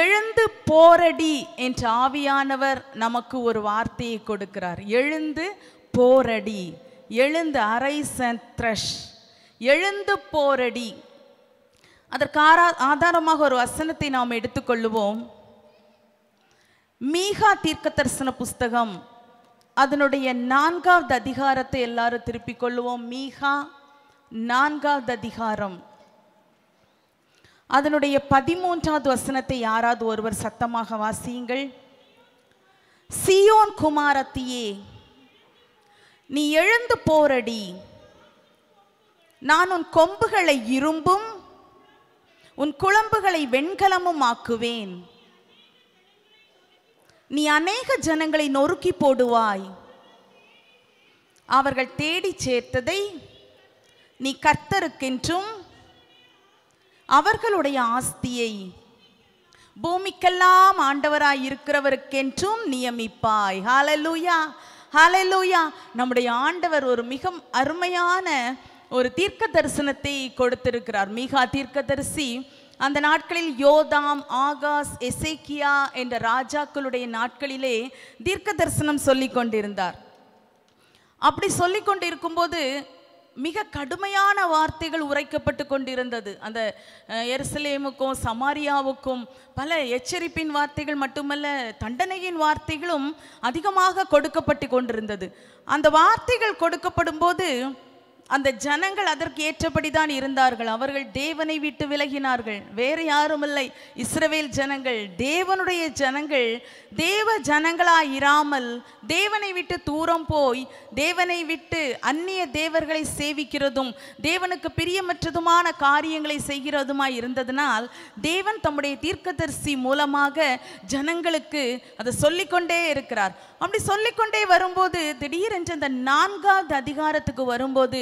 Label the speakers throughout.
Speaker 1: எழுந்து போரடி என்ற ஆவியானவர் நமக்கு ஒரு வார்த்தையை கொடுக்கிறார் எழுந்து போரடி எழுந்து அரை த்ரஷ் எழுந்து போரடி அதற்கு ஆரா ஆதாரமாக ஒரு வசனத்தை நாம் எடுத்துக்கொள்ளுவோம் மீகா தீர்க்க தரிசன புஸ்தகம் அதனுடைய நான்காவது அதிகாரத்தை எல்லாரும் திருப்பிக் கொள்ளுவோம் மீகா நான்காவது அதிகாரம் அதனுடைய பதிமூன்றாவது வசனத்தை யாராவது ஒருவர் சத்தமாக வாசியுங்கள் சியோன் குமாரத்தியே நீ எழுந்து போரடி நான் உன் கொம்புகளை இரும்பும் உன் குழம்புகளை வெண்கலமும் ஆக்குவேன் நீ அநேக ஜனங்களை நொறுக்கி போடுவாய் அவர்கள் தேடி சேர்த்ததை நீ கர்த்தருக்கென்றும் அவர்களுடைய ஆஸ்தியை பூமிக்கெல்லாம் ஆண்டவராய் இருக்கிறவருக்கென்றும் நியமிப்பாய் ஹாலலூயா ஹாலலூயா நம்முடைய ஆண்டவர் ஒரு மிக அருமையான ஒரு தீர்க்க தரிசனத்தை கொடுத்திருக்கிறார் மீகா தீர்க்க தரிசி அந்த நாட்களில் யோதாம் ஆகாஸ் எசேக்கியா என்ற ராஜாக்களுடைய நாட்களிலே தீர்க்க தரிசனம் சொல்லி கொண்டிருந்தார் அப்படி சொல்லி கொண்டிருக்கும்போது மிக கடுமையான வார்த்தைகள் உரைக்கப்பட்டு கொண்டிருந்தது அந்த எருசலேமுக்கும் சமாரியாவுக்கும் பல எச்சரிப்பின் வார்த்தைகள் மட்டுமல்ல தண்டனையின் வார்த்தைகளும் அதிகமாக கொடுக்கப்பட்டு கொண்டிருந்தது அந்த வார்த்தைகள் கொடுக்கப்படும் போது அந்த ஜனங்கள் அதற்கு ஏற்றபடி தான் இருந்தார்கள் அவர்கள் தேவனை விட்டு விலகினார்கள் வேறு யாருமில்லை இஸ்ரவேல் ஜனங்கள் தேவனுடைய ஜனங்கள் தேவ ஜனங்களாய் இராமல் தேவனை விட்டு தூரம் போய் தேவனை விட்டு அந்நிய தேவர்களை சேவிக்கிறதும் தேவனுக்கு பிரியமற்றதுமான காரியங்களை செய்கிறதுமாய் இருந்ததனால் தேவன் தம்முடைய தீர்க்கதரிசி மூலமாக ஜனங்களுக்கு அதை சொல்லிக்கொண்டே இருக்கிறார் அப்படி சொல்லிக்கொண்டே வரும்போது திடீரென்று அந்த நான்காவது அதிகாரத்துக்கு வரும்போது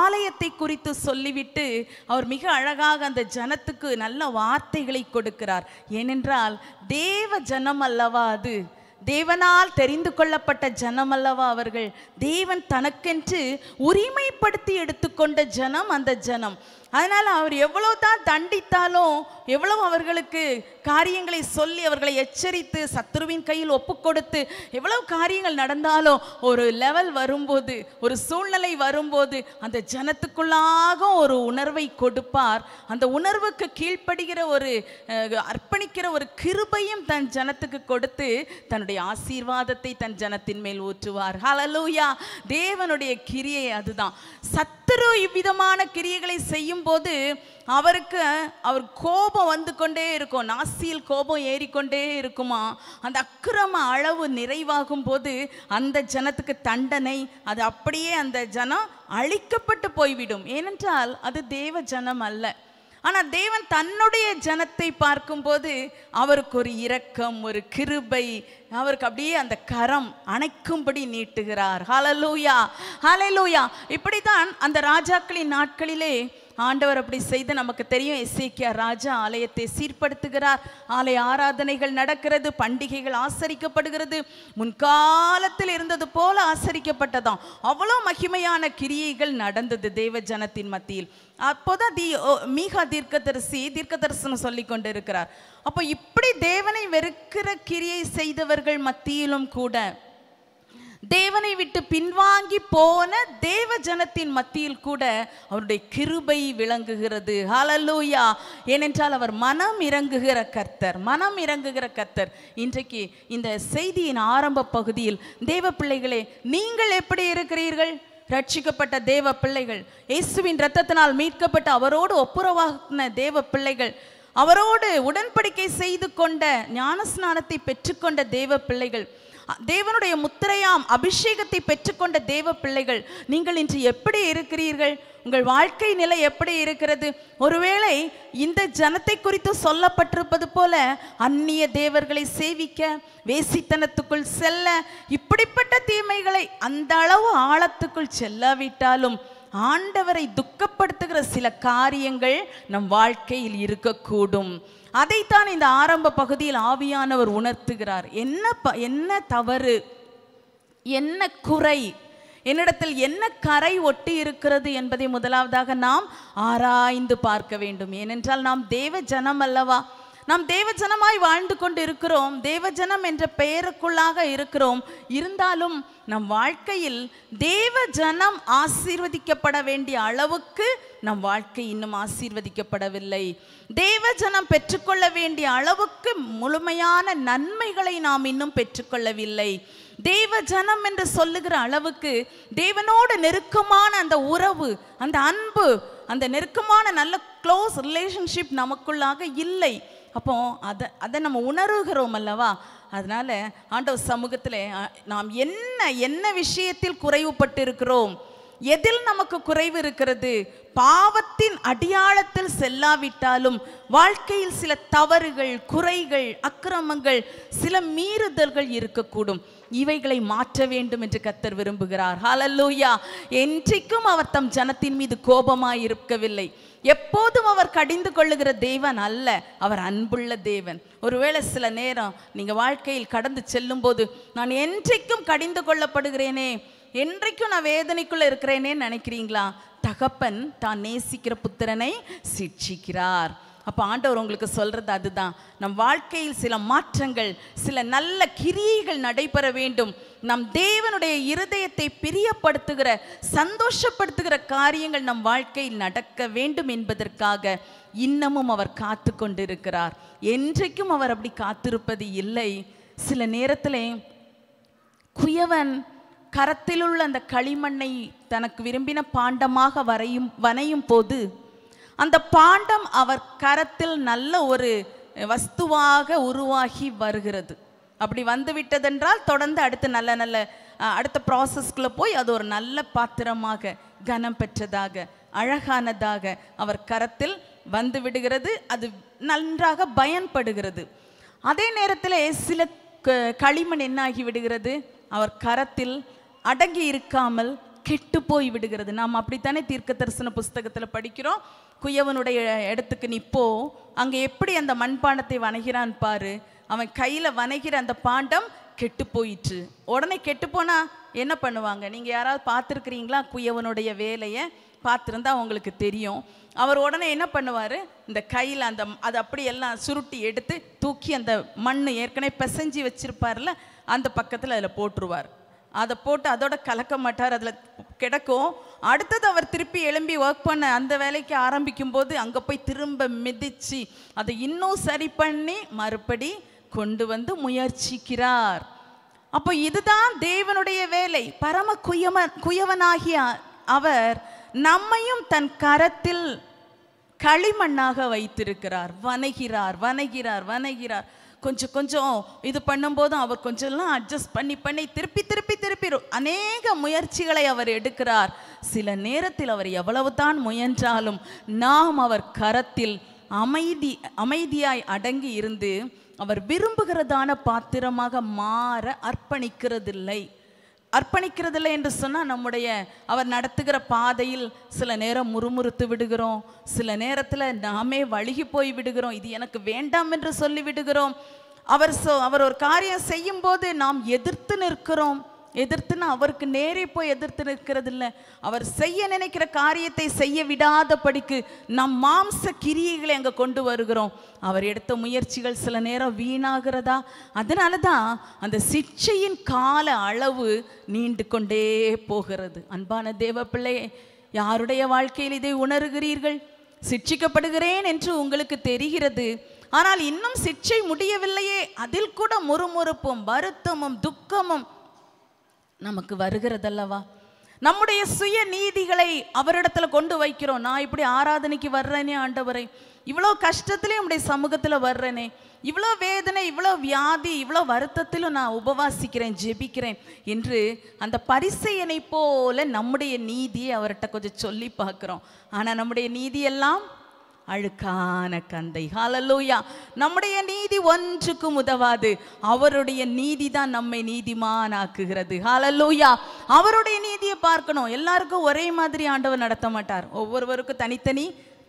Speaker 1: ஆலயத்தை குறித்து சொல்லிவிட்டு அவர் மிக அழகாக அந்த ஜனத்துக்கு நல்ல வார்த்தைகளை கொடுக்கிறார் ஏனென்றால் தேவ ஜனம் அல்லவா அது தேவனால் தெரிந்து கொள்ளப்பட்ட ஜனம் அல்லவா அவர்கள் தேவன் தனக்கென்று உரிமைப்படுத்தி எடுத்துக்கொண்ட ஜனம் அந்த ஜனம் அதனால் அவர் எவ்வளோ தான் தண்டித்தாலும் எவ்வளோ அவர்களுக்கு காரியங்களை சொல்லி அவர்களை எச்சரித்து சத்ருவின் கையில் ஒப்பு கொடுத்து எவ்வளோ காரியங்கள் நடந்தாலும் ஒரு லெவல் வரும்போது ஒரு சூழ்நிலை வரும்போது அந்த ஜனத்துக்குள்ளாக ஒரு உணர்வை கொடுப்பார் அந்த உணர்வுக்கு கீழ்ப்படுகிற ஒரு அர்ப்பணிக்கிற ஒரு கிருபையும் தன் ஜனத்துக்கு கொடுத்து தன்னுடைய ஆசீர்வாதத்தை தன் ஜனத்தின் மேல் ஊற்றுவார் ஹலலூயா தேவனுடைய கிரியை அதுதான் சத் கர்த்தரும் இவ்விதமான கிரியைகளை செய்யும் போது அவருக்கு அவர் கோபம் வந்து கொண்டே இருக்கும் நாசியில் கோபம் ஏறிக்கொண்டே இருக்குமா அந்த அக்கிரம அளவு நிறைவாகும் போது அந்த ஜனத்துக்கு தண்டனை அது அப்படியே அந்த ஜனம் அழிக்கப்பட்டு போய்விடும் ஏனென்றால் அது தேவ ஜனம் அல்ல ஆனால் தேவன் தன்னுடைய ஜனத்தை பார்க்கும்போது அவருக்கு ஒரு இரக்கம் ஒரு கிருபை அவருக்கு அப்படியே அந்த கரம் அணைக்கும்படி நீட்டுகிறார் ஹலலூயா ஹலலூயா தான் அந்த ராஜாக்களின் நாட்களிலே ஆண்டவர் அப்படி செய்து நமக்கு தெரியும் எஸ்ஏக்கியா ராஜா ஆலயத்தை சீர்படுத்துகிறார் ஆலய ஆராதனைகள் நடக்கிறது பண்டிகைகள் ஆசரிக்கப்படுகிறது முன்காலத்தில் இருந்தது போல ஆசரிக்கப்பட்டதாம் அவ்வளோ மகிமையான கிரியைகள் நடந்தது தேவ ஜனத்தின் மத்தியில் அப்போதான் தீ மீகா தரிசி தீர்க்க தரிசனம் சொல்லி கொண்டு இருக்கிறார் அப்போ இப்படி தேவனை வெறுக்கிற கிரியை செய்தவர்கள் மத்தியிலும் கூட தேவனை விட்டு பின்வாங்கி போன தேவ ஜனத்தின் மத்தியில் கூட அவருடைய கிருபை விளங்குகிறது ஹலலூயா ஏனென்றால் அவர் மனம் இறங்குகிற கர்த்தர் மனம் இறங்குகிற கர்த்தர் இன்றைக்கு இந்த செய்தியின் ஆரம்ப பகுதியில் தேவ பிள்ளைகளே நீங்கள் எப்படி இருக்கிறீர்கள் ரட்சிக்கப்பட்ட தேவ பிள்ளைகள் இயேசுவின் ரத்தத்தினால் மீட்கப்பட்ட அவரோடு ஒப்புரவாகின தேவ பிள்ளைகள் அவரோடு உடன்படிக்கை செய்து கொண்ட ஞானஸ்நானத்தை பெற்றுக்கொண்ட தேவ பிள்ளைகள் தேவனுடைய முத்திரையாம் அபிஷேகத்தை பெற்றுக்கொண்ட தேவ பிள்ளைகள் நீங்கள் இன்று எப்படி இருக்கிறீர்கள் உங்கள் வாழ்க்கை நிலை எப்படி இருக்கிறது ஒருவேளை இந்த ஜனத்தை குறித்து சொல்லப்பட்டிருப்பது போல அந்நிய தேவர்களை சேவிக்க வேசித்தனத்துக்குள் செல்ல இப்படிப்பட்ட தீமைகளை அந்த அளவு ஆழத்துக்குள் செல்லாவிட்டாலும் ஆண்டவரை துக்கப்படுத்துகிற சில காரியங்கள் நம் வாழ்க்கையில் இருக்கக்கூடும் அதைத்தான் இந்த ஆரம்ப பகுதியில் ஆவியானவர் உணர்த்துகிறார் என்ன ப என்ன தவறு என்ன குறை என்னிடத்தில் என்ன கரை ஒட்டி இருக்கிறது என்பதை முதலாவதாக நாம் ஆராய்ந்து பார்க்க வேண்டும் ஏனென்றால் நாம் தேவ ஜனம் அல்லவா நாம் தேவஜனமாய் வாழ்ந்து கொண்டு இருக்கிறோம் தேவஜனம் என்ற பெயருக்குள்ளாக இருக்கிறோம் இருந்தாலும் நம் வாழ்க்கையில் தேவஜனம் ஆசீர்வதிக்கப்பட வேண்டிய அளவுக்கு நம் வாழ்க்கை இன்னும் ஆசீர்வதிக்கப்படவில்லை தேவஜனம் பெற்றுக்கொள்ள வேண்டிய அளவுக்கு முழுமையான நன்மைகளை நாம் இன்னும் பெற்றுக்கொள்ளவில்லை தேவ ஜனம் என்று சொல்லுகிற அளவுக்கு தேவனோடு நெருக்கமான அந்த உறவு அந்த அன்பு அந்த நெருக்கமான நல்ல க்ளோஸ் ரிலேஷன்ஷிப் நமக்குள்ளாக இல்லை அப்போ அதை அதை நம்ம உணர்கிறோம் அல்லவா அதனால் ஆண்டவர் சமூகத்தில் நாம் என்ன என்ன விஷயத்தில் குறைவுபட்டு எதில் நமக்கு குறைவு இருக்கிறது பாவத்தின் அடியாளத்தில் செல்லாவிட்டாலும் வாழ்க்கையில் சில தவறுகள் குறைகள் அக்கிரமங்கள் சில மீறுதல்கள் இருக்கக்கூடும் இவைகளை மாற்ற வேண்டும் என்று கத்தர் விரும்புகிறார் ஹாலல்லூயா என்றைக்கும் அவர் தம் ஜனத்தின் மீது கோபமாயிருக்கவில்லை இருக்கவில்லை எப்போதும் அவர் கடிந்து கொள்ளுகிற தெய்வன் அல்ல அவர் அன்புள்ள தேவன் ஒருவேளை சில நேரம் நீங்கள் வாழ்க்கையில் கடந்து செல்லும்போது நான் என்றைக்கும் கடிந்து கொள்ளப்படுகிறேனே என்றைக்கும் நான் வேதனைக்குள்ளே இருக்கிறேனே நினைக்கிறீங்களா தகப்பன் தான் நேசிக்கிற புத்திரனை சிட்சிக்கிறார் அப்போ ஆண்டவர் உங்களுக்கு சொல்கிறது அதுதான் நம் வாழ்க்கையில் சில மாற்றங்கள் சில நல்ல கிரியைகள் நடைபெற வேண்டும் நம் தேவனுடைய இருதயத்தை பிரியப்படுத்துகிற சந்தோஷப்படுத்துகிற காரியங்கள் நம் வாழ்க்கையில் நடக்க வேண்டும் என்பதற்காக இன்னமும் அவர் காத்து கொண்டிருக்கிறார் என்றைக்கும் அவர் அப்படி காத்திருப்பது இல்லை சில நேரத்தில் குயவன் கரத்திலுள்ள அந்த களிமண்ணை தனக்கு விரும்பின பாண்டமாக வரையும் வனையும் போது அந்த பாண்டம் அவர் கரத்தில் நல்ல ஒரு வஸ்துவாக உருவாகி வருகிறது அப்படி வந்து விட்டதென்றால் தொடர்ந்து அடுத்து நல்ல நல்ல அடுத்த ப்ராசஸ்குள்ளே போய் அது ஒரு நல்ல பாத்திரமாக கனம் பெற்றதாக அழகானதாக அவர் கரத்தில் வந்து விடுகிறது அது நன்றாக பயன்படுகிறது அதே நேரத்தில் சில களிமண் என்னாகி விடுகிறது அவர் கரத்தில் அடங்கி இருக்காமல் கெட்டு போய் விடுகிறது நாம் அப்படித்தானே தீர்க்க தரிசன புஸ்தகத்தில் படிக்கிறோம் குயவனுடைய இடத்துக்கு நீ அங்கே எப்படி அந்த மண்பாண்டத்தை வணைகிறான் பாரு அவன் கையில் வணைகிற அந்த பாண்டம் கெட்டு போயிட்டு உடனே கெட்டு போனால் என்ன பண்ணுவாங்க நீங்கள் யாராவது பார்த்துருக்குறீங்களா குயவனுடைய வேலையை பார்த்துருந்தா அவங்களுக்கு தெரியும் அவர் உடனே என்ன பண்ணுவார் இந்த கையில் அந்த அதை அப்படி எல்லாம் சுருட்டி எடுத்து தூக்கி அந்த மண் ஏற்கனவே பிசைஞ்சி வச்சுருப்பார்ல அந்த பக்கத்தில் அதில் போட்டுருவார் அதை போட்டு அதோட கலக்க மாட்டார் அதில் கிடக்கும் அடுத்தது அவர் திருப்பி எழும்பி ஒர்க் பண்ண அந்த வேலைக்கு ஆரம்பிக்கும் போது அங்கே போய் திரும்ப மிதித்து அதை இன்னும் சரி பண்ணி மறுபடி கொண்டு வந்து முயற்சிக்கிறார் அப்போ இதுதான் தேவனுடைய வேலை பரம குயவன் குயவனாகிய அவர் நம்மையும் தன் கரத்தில் களிமண்ணாக வைத்திருக்கிறார் வணைகிறார் வணைகிறார் வணைகிறார் கொஞ்சம் கொஞ்சம் இது பண்ணும்போதும் அவர் கொஞ்சம்லாம் அட்ஜஸ்ட் பண்ணி பண்ணி திருப்பி திருப்பி திருப்பி அநேக முயற்சிகளை அவர் எடுக்கிறார் சில நேரத்தில் அவர் எவ்வளவு தான் முயன்றாலும் நாம் அவர் கரத்தில் அமைதி அமைதியாய் அடங்கி இருந்து அவர் விரும்புகிறதான பாத்திரமாக மாற அர்ப்பணிக்கிறதில்லை அர்ப்பணிக்கிறதில்லை என்று சொன்னால் நம்முடைய அவர் நடத்துகிற பாதையில் சில நேரம் முறுமுறுத்து விடுகிறோம் சில நேரத்தில் நாமே வழுகி போய் விடுகிறோம் இது எனக்கு வேண்டாம் என்று சொல்லி விடுகிறோம் அவர் சோ அவர் ஒரு காரியம் செய்யும்போது நாம் எதிர்த்து நிற்கிறோம் எதிர்த்துன்னு அவருக்கு நேரே போய் எதிர்த்து நிற்கிறது இல்லை அவர் செய்ய நினைக்கிற காரியத்தை செய்ய விடாதபடிக்கு நம் மாம்ச கிரியைகளை அங்கே கொண்டு வருகிறோம் அவர் எடுத்த முயற்சிகள் சில நேரம் வீணாகிறதா அதனால தான் அந்த சிக்ஷையின் கால அளவு நீண்டு கொண்டே போகிறது அன்பான தேவ பிள்ளையே யாருடைய வாழ்க்கையில் இதை உணர்கிறீர்கள் சிக்ஷிக்கப்படுகிறேன் என்று உங்களுக்கு தெரிகிறது ஆனால் இன்னும் சிக்ஷை முடியவில்லையே அதில் கூட முறுமுறுப்பும் வருத்தமும் துக்கமும் நமக்கு வருகிறதல்லவா நம்முடைய சுய நீதிகளை அவரிடத்துல கொண்டு வைக்கிறோம் நான் இப்படி ஆராதனைக்கு வர்றேனே ஆண்டவரை இவ்வளோ கஷ்டத்திலையும் நம்முடைய சமூகத்தில் வர்றேனே இவ்வளோ வேதனை இவ்வளோ வியாதி இவ்வளோ வருத்தத்திலும் நான் உபவாசிக்கிறேன் ஜெபிக்கிறேன் என்று அந்த பரிசையனை போல நம்முடைய நீதியை அவர்கிட்ட கொஞ்சம் சொல்லி பார்க்குறோம் ஆனால் நம்முடைய நீதியெல்லாம் அழுக்கான கந்தை ஹாலலூயா நம்முடைய நீதி ஒன்றுக்கும் உதவாது அவருடைய நீதி தான் நம்மை நீதிமான் ஆக்குகிறது ஹாலலூயா அவருடைய நீதியை பார்க்கணும் எல்லாருக்கும் ஒரே மாதிரி ஆண்டவர் நடத்த மாட்டார் ஒவ்வொருவருக்கும் தனித்தனி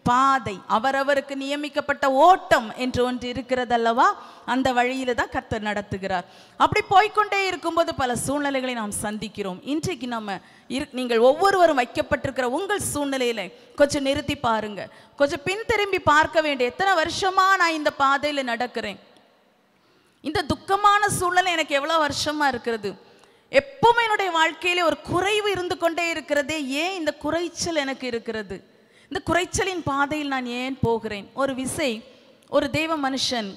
Speaker 1: பாதை அவரவருக்கு நியமிக்கப்பட்ட ஓட்டம் என்று ஒன்று இருக்கிறது அல்லவா அந்த வழியில தான் கத்தர் நடத்துகிறார் அப்படி போய்கொண்டே இருக்கும்போது பல சூழ்நிலைகளை நாம் சந்திக்கிறோம் இன்றைக்கு நம்ம இரு நீங்கள் ஒவ்வொருவரும் வைக்கப்பட்டிருக்கிற உங்கள் சூழ்நிலையில கொஞ்சம் நிறுத்தி பாருங்க கொஞ்சம் பின்திரும்பி பார்க்க வேண்டிய எத்தனை வருஷமா நான் இந்த பாதையில நடக்கிறேன் இந்த துக்கமான சூழ்நிலை எனக்கு எவ்வளோ வருஷமா இருக்கிறது எப்பவுமே என்னுடைய வாழ்க்கையிலே ஒரு குறைவு இருந்து கொண்டே இருக்கிறதே ஏன் இந்த குறைச்சல் எனக்கு இருக்கிறது இந்த குறைச்சலின் பாதையில் நான் ஏன் போகிறேன் ஒரு விசை ஒரு தெய்வ மனுஷன்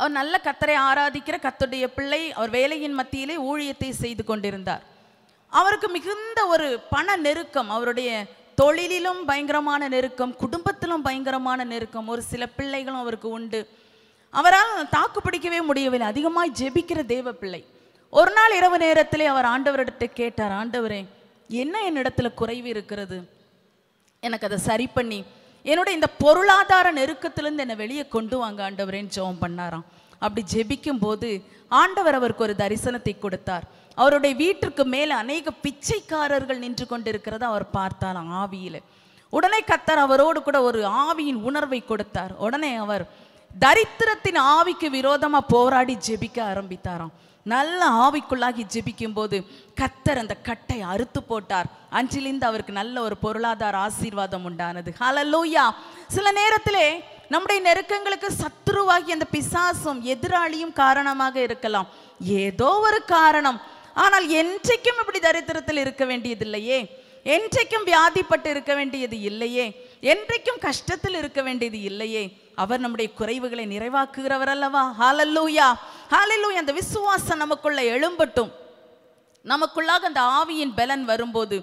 Speaker 1: அவர் நல்ல கத்தரை ஆராதிக்கிற கத்துடைய பிள்ளை அவர் வேலையின் மத்தியிலே ஊழியத்தை செய்து கொண்டிருந்தார் அவருக்கு மிகுந்த ஒரு பண நெருக்கம் அவருடைய தொழிலிலும் பயங்கரமான நெருக்கம் குடும்பத்திலும் பயங்கரமான நெருக்கம் ஒரு சில பிள்ளைகளும் அவருக்கு உண்டு அவரால் தாக்கு பிடிக்கவே முடியவில்லை அதிகமாக ஜெபிக்கிற தேவ பிள்ளை ஒரு நாள் இரவு நேரத்திலே அவர் ஆண்டவரிடத்தை கேட்டார் ஆண்டவரே என்ன என்னிடத்துல குறைவு இருக்கிறது எனக்கு அதை சரி பண்ணி என்னோட இந்த பொருளாதார நெருக்கத்திலேருந்து என்னை வெளியே கொண்டு வாங்க ஆண்டவரேன்னு ஜெபம் பண்ணாராம் அப்படி ஜெபிக்கும் போது ஆண்டவர் அவருக்கு ஒரு தரிசனத்தை கொடுத்தார் அவருடைய வீட்டிற்கு மேலே அநேக பிச்சைக்காரர்கள் நின்று கொண்டிருக்கிறத அவர் பார்த்தார் ஆவியில் உடனே கத்தர் அவரோடு கூட ஒரு ஆவியின் உணர்வை கொடுத்தார் உடனே அவர் தரித்திரத்தின் ஆவிக்கு விரோதமாக போராடி ஜெபிக்க ஆரம்பித்தாராம் நல்ல ஆவிக்குள்ளாகி ஜெபிக்கும் போது கத்தர் அந்த கட்டை அறுத்து போட்டார் அஞ்சிலிருந்து அவருக்கு நல்ல ஒரு பொருளாதார ஆசீர்வாதம் உண்டானது ஹலலூயா சில நேரத்திலே நம்முடைய நெருக்கங்களுக்கு சத்துருவாகி அந்த பிசாசும் எதிராளியும் காரணமாக இருக்கலாம் ஏதோ ஒரு காரணம் ஆனால் என்றைக்கும் இப்படி தரித்திரத்தில் இருக்க வேண்டியதில்லையே என்றைக்கும் வியாதிப்பட்டு இருக்க வேண்டியது இல்லையே என்றைக்கும் கஷ்டத்தில் இருக்க வேண்டியது இல்லையே அவர் நம்முடைய குறைவுகளை நிறைவாக்குகிறவர் அல்லவா ஹாலல்லூயா ஹாலல்லூயா அந்த விசுவாசம் நமக்குள்ள எழும்பட்டும் நமக்குள்ளாக அந்த ஆவியின் பலன் வரும்போது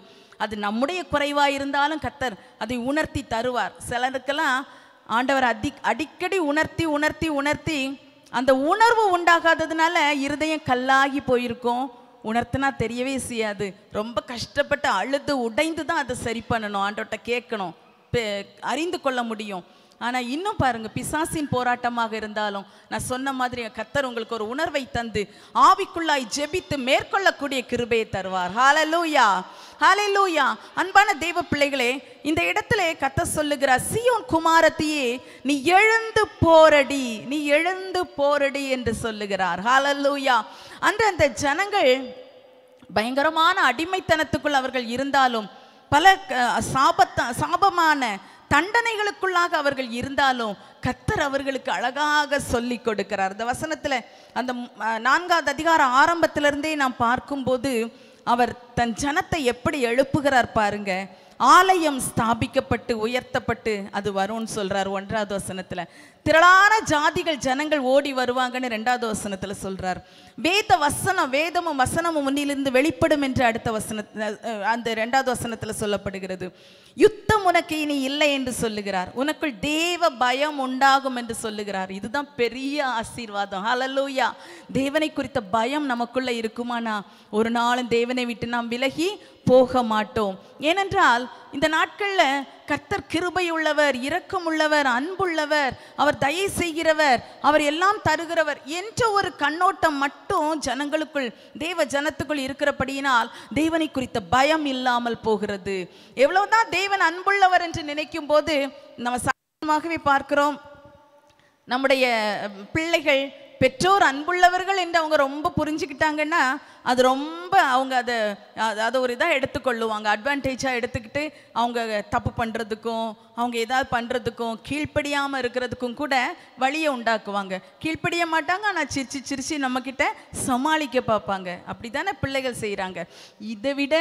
Speaker 1: அது நம்முடைய குறைவாக இருந்தாலும் கத்தர் அதை உணர்த்தி தருவார் சிலருக்கெல்லாம் ஆண்டவர் அதி அடிக்கடி உணர்த்தி உணர்த்தி உணர்த்தி அந்த உணர்வு உண்டாகாததுனால இருதயம் கல்லாகி போயிருக்கும் உணர்த்தினா தெரியவே செய்யாது ரொம்ப கஷ்டப்பட்டு அழுது உடைந்து தான் அதை சரி பண்ணணும் ஆண்டோட்ட கேட்கணும் அறிந்து கொள்ள முடியும் ஆனால் இன்னும் பாருங்க பிசாசின் போராட்டமாக இருந்தாலும் நான் சொன்ன மாதிரி கத்தர் உங்களுக்கு ஒரு உணர்வை தந்து ஆவிக்குள்ளாய் ஜெபித்து மேற்கொள்ளக்கூடிய கிருபையை தருவார் ஹாலலூயா ஹாலலூயா அன்பான தெய்வ பிள்ளைகளே இந்த இடத்துல கத்த சொல்லுகிறார் சியோன் குமாரத்தையே நீ எழுந்து போரடி நீ எழுந்து போரடி என்று சொல்லுகிறார் ஹாலலூயா அன்று அந்த ஜனங்கள் பயங்கரமான அடிமைத்தனத்துக்குள் அவர்கள் இருந்தாலும் பல சாபத்த சாபமான தண்டனைகளுக்குள்ளாக அவர்கள் இருந்தாலும் கத்தர் அவர்களுக்கு அழகாக சொல்லி கொடுக்கிறார் இந்த வசனத்தில் அந்த நான்காவது அதிகார ஆரம்பத்திலிருந்தே நாம் பார்க்கும்போது அவர் தன் ஜனத்தை எப்படி எழுப்புகிறார் பாருங்க ஆலயம் ஸ்தாபிக்கப்பட்டு உயர்த்தப்பட்டு அது வரும்னு சொல்கிறார் ஒன்றாவது வசனத்தில் திரளான ஜாதிகள் ஜனங்கள் ஓடி வருவாங்கன்னு ரெண்டாவது வசனத்தில் சொல்கிறார் வேத வசனம் வேதமும் வசனமும் முன்னிலிருந்து வெளிப்படும் என்று அடுத்த வசன அந்த ரெண்டாவது வசனத்தில் சொல்லப்படுகிறது யுத்தம் உனக்கு இனி இல்லை என்று சொல்லுகிறார் உனக்குள் தேவ பயம் உண்டாகும் என்று சொல்லுகிறார் இதுதான் பெரிய ஆசீர்வாதம் ஹலலூயா தேவனை குறித்த பயம் நமக்குள்ளே இருக்குமானா ஒரு நாளும் தேவனை விட்டு நாம் விலகி போக மாட்டோம் ஏனென்றால் இந்த நாட்களில் கர்த்தர் கிருபை உள்ளவர் இரக்கம் உள்ளவர் அன்புள்ளவர் அவர் தயை செய்கிறவர் அவர் எல்லாம் தருகிறவர் என்ற ஒரு கண்ணோட்டம் மட்டும் ஜனங்களுக்குள் தேவ ஜனத்துக்குள் இருக்கிறபடியினால் தேவனை குறித்த பயம் இல்லாமல் போகிறது எவ்வளவுதான் தேவன் அன்புள்ளவர் என்று நினைக்கும் போது நம்ம சாதாரணமாகவே பார்க்கிறோம் நம்முடைய பிள்ளைகள் பெற்றோர் அன்புள்ளவர்கள் என்று அவங்க ரொம்ப புரிஞ்சுக்கிட்டாங்கன்னா அது ரொம்ப அவங்க அதை அதை ஒரு இதாக எடுத்துக்கொள்ளுவாங்க அட்வான்டேஜாக எடுத்துக்கிட்டு அவங்க தப்பு பண்ணுறதுக்கும் அவங்க ஏதாவது பண்ணுறதுக்கும் கீழ்ப்படியாமல் இருக்கிறதுக்கும் கூட வழியை உண்டாக்குவாங்க கீழ்ப்படிய மாட்டாங்க ஆனால் சிரிச்சு சிரிச்சு நம்மக்கிட்ட சமாளிக்க பார்ப்பாங்க அப்படி தானே பிள்ளைகள் செய்கிறாங்க இதை விட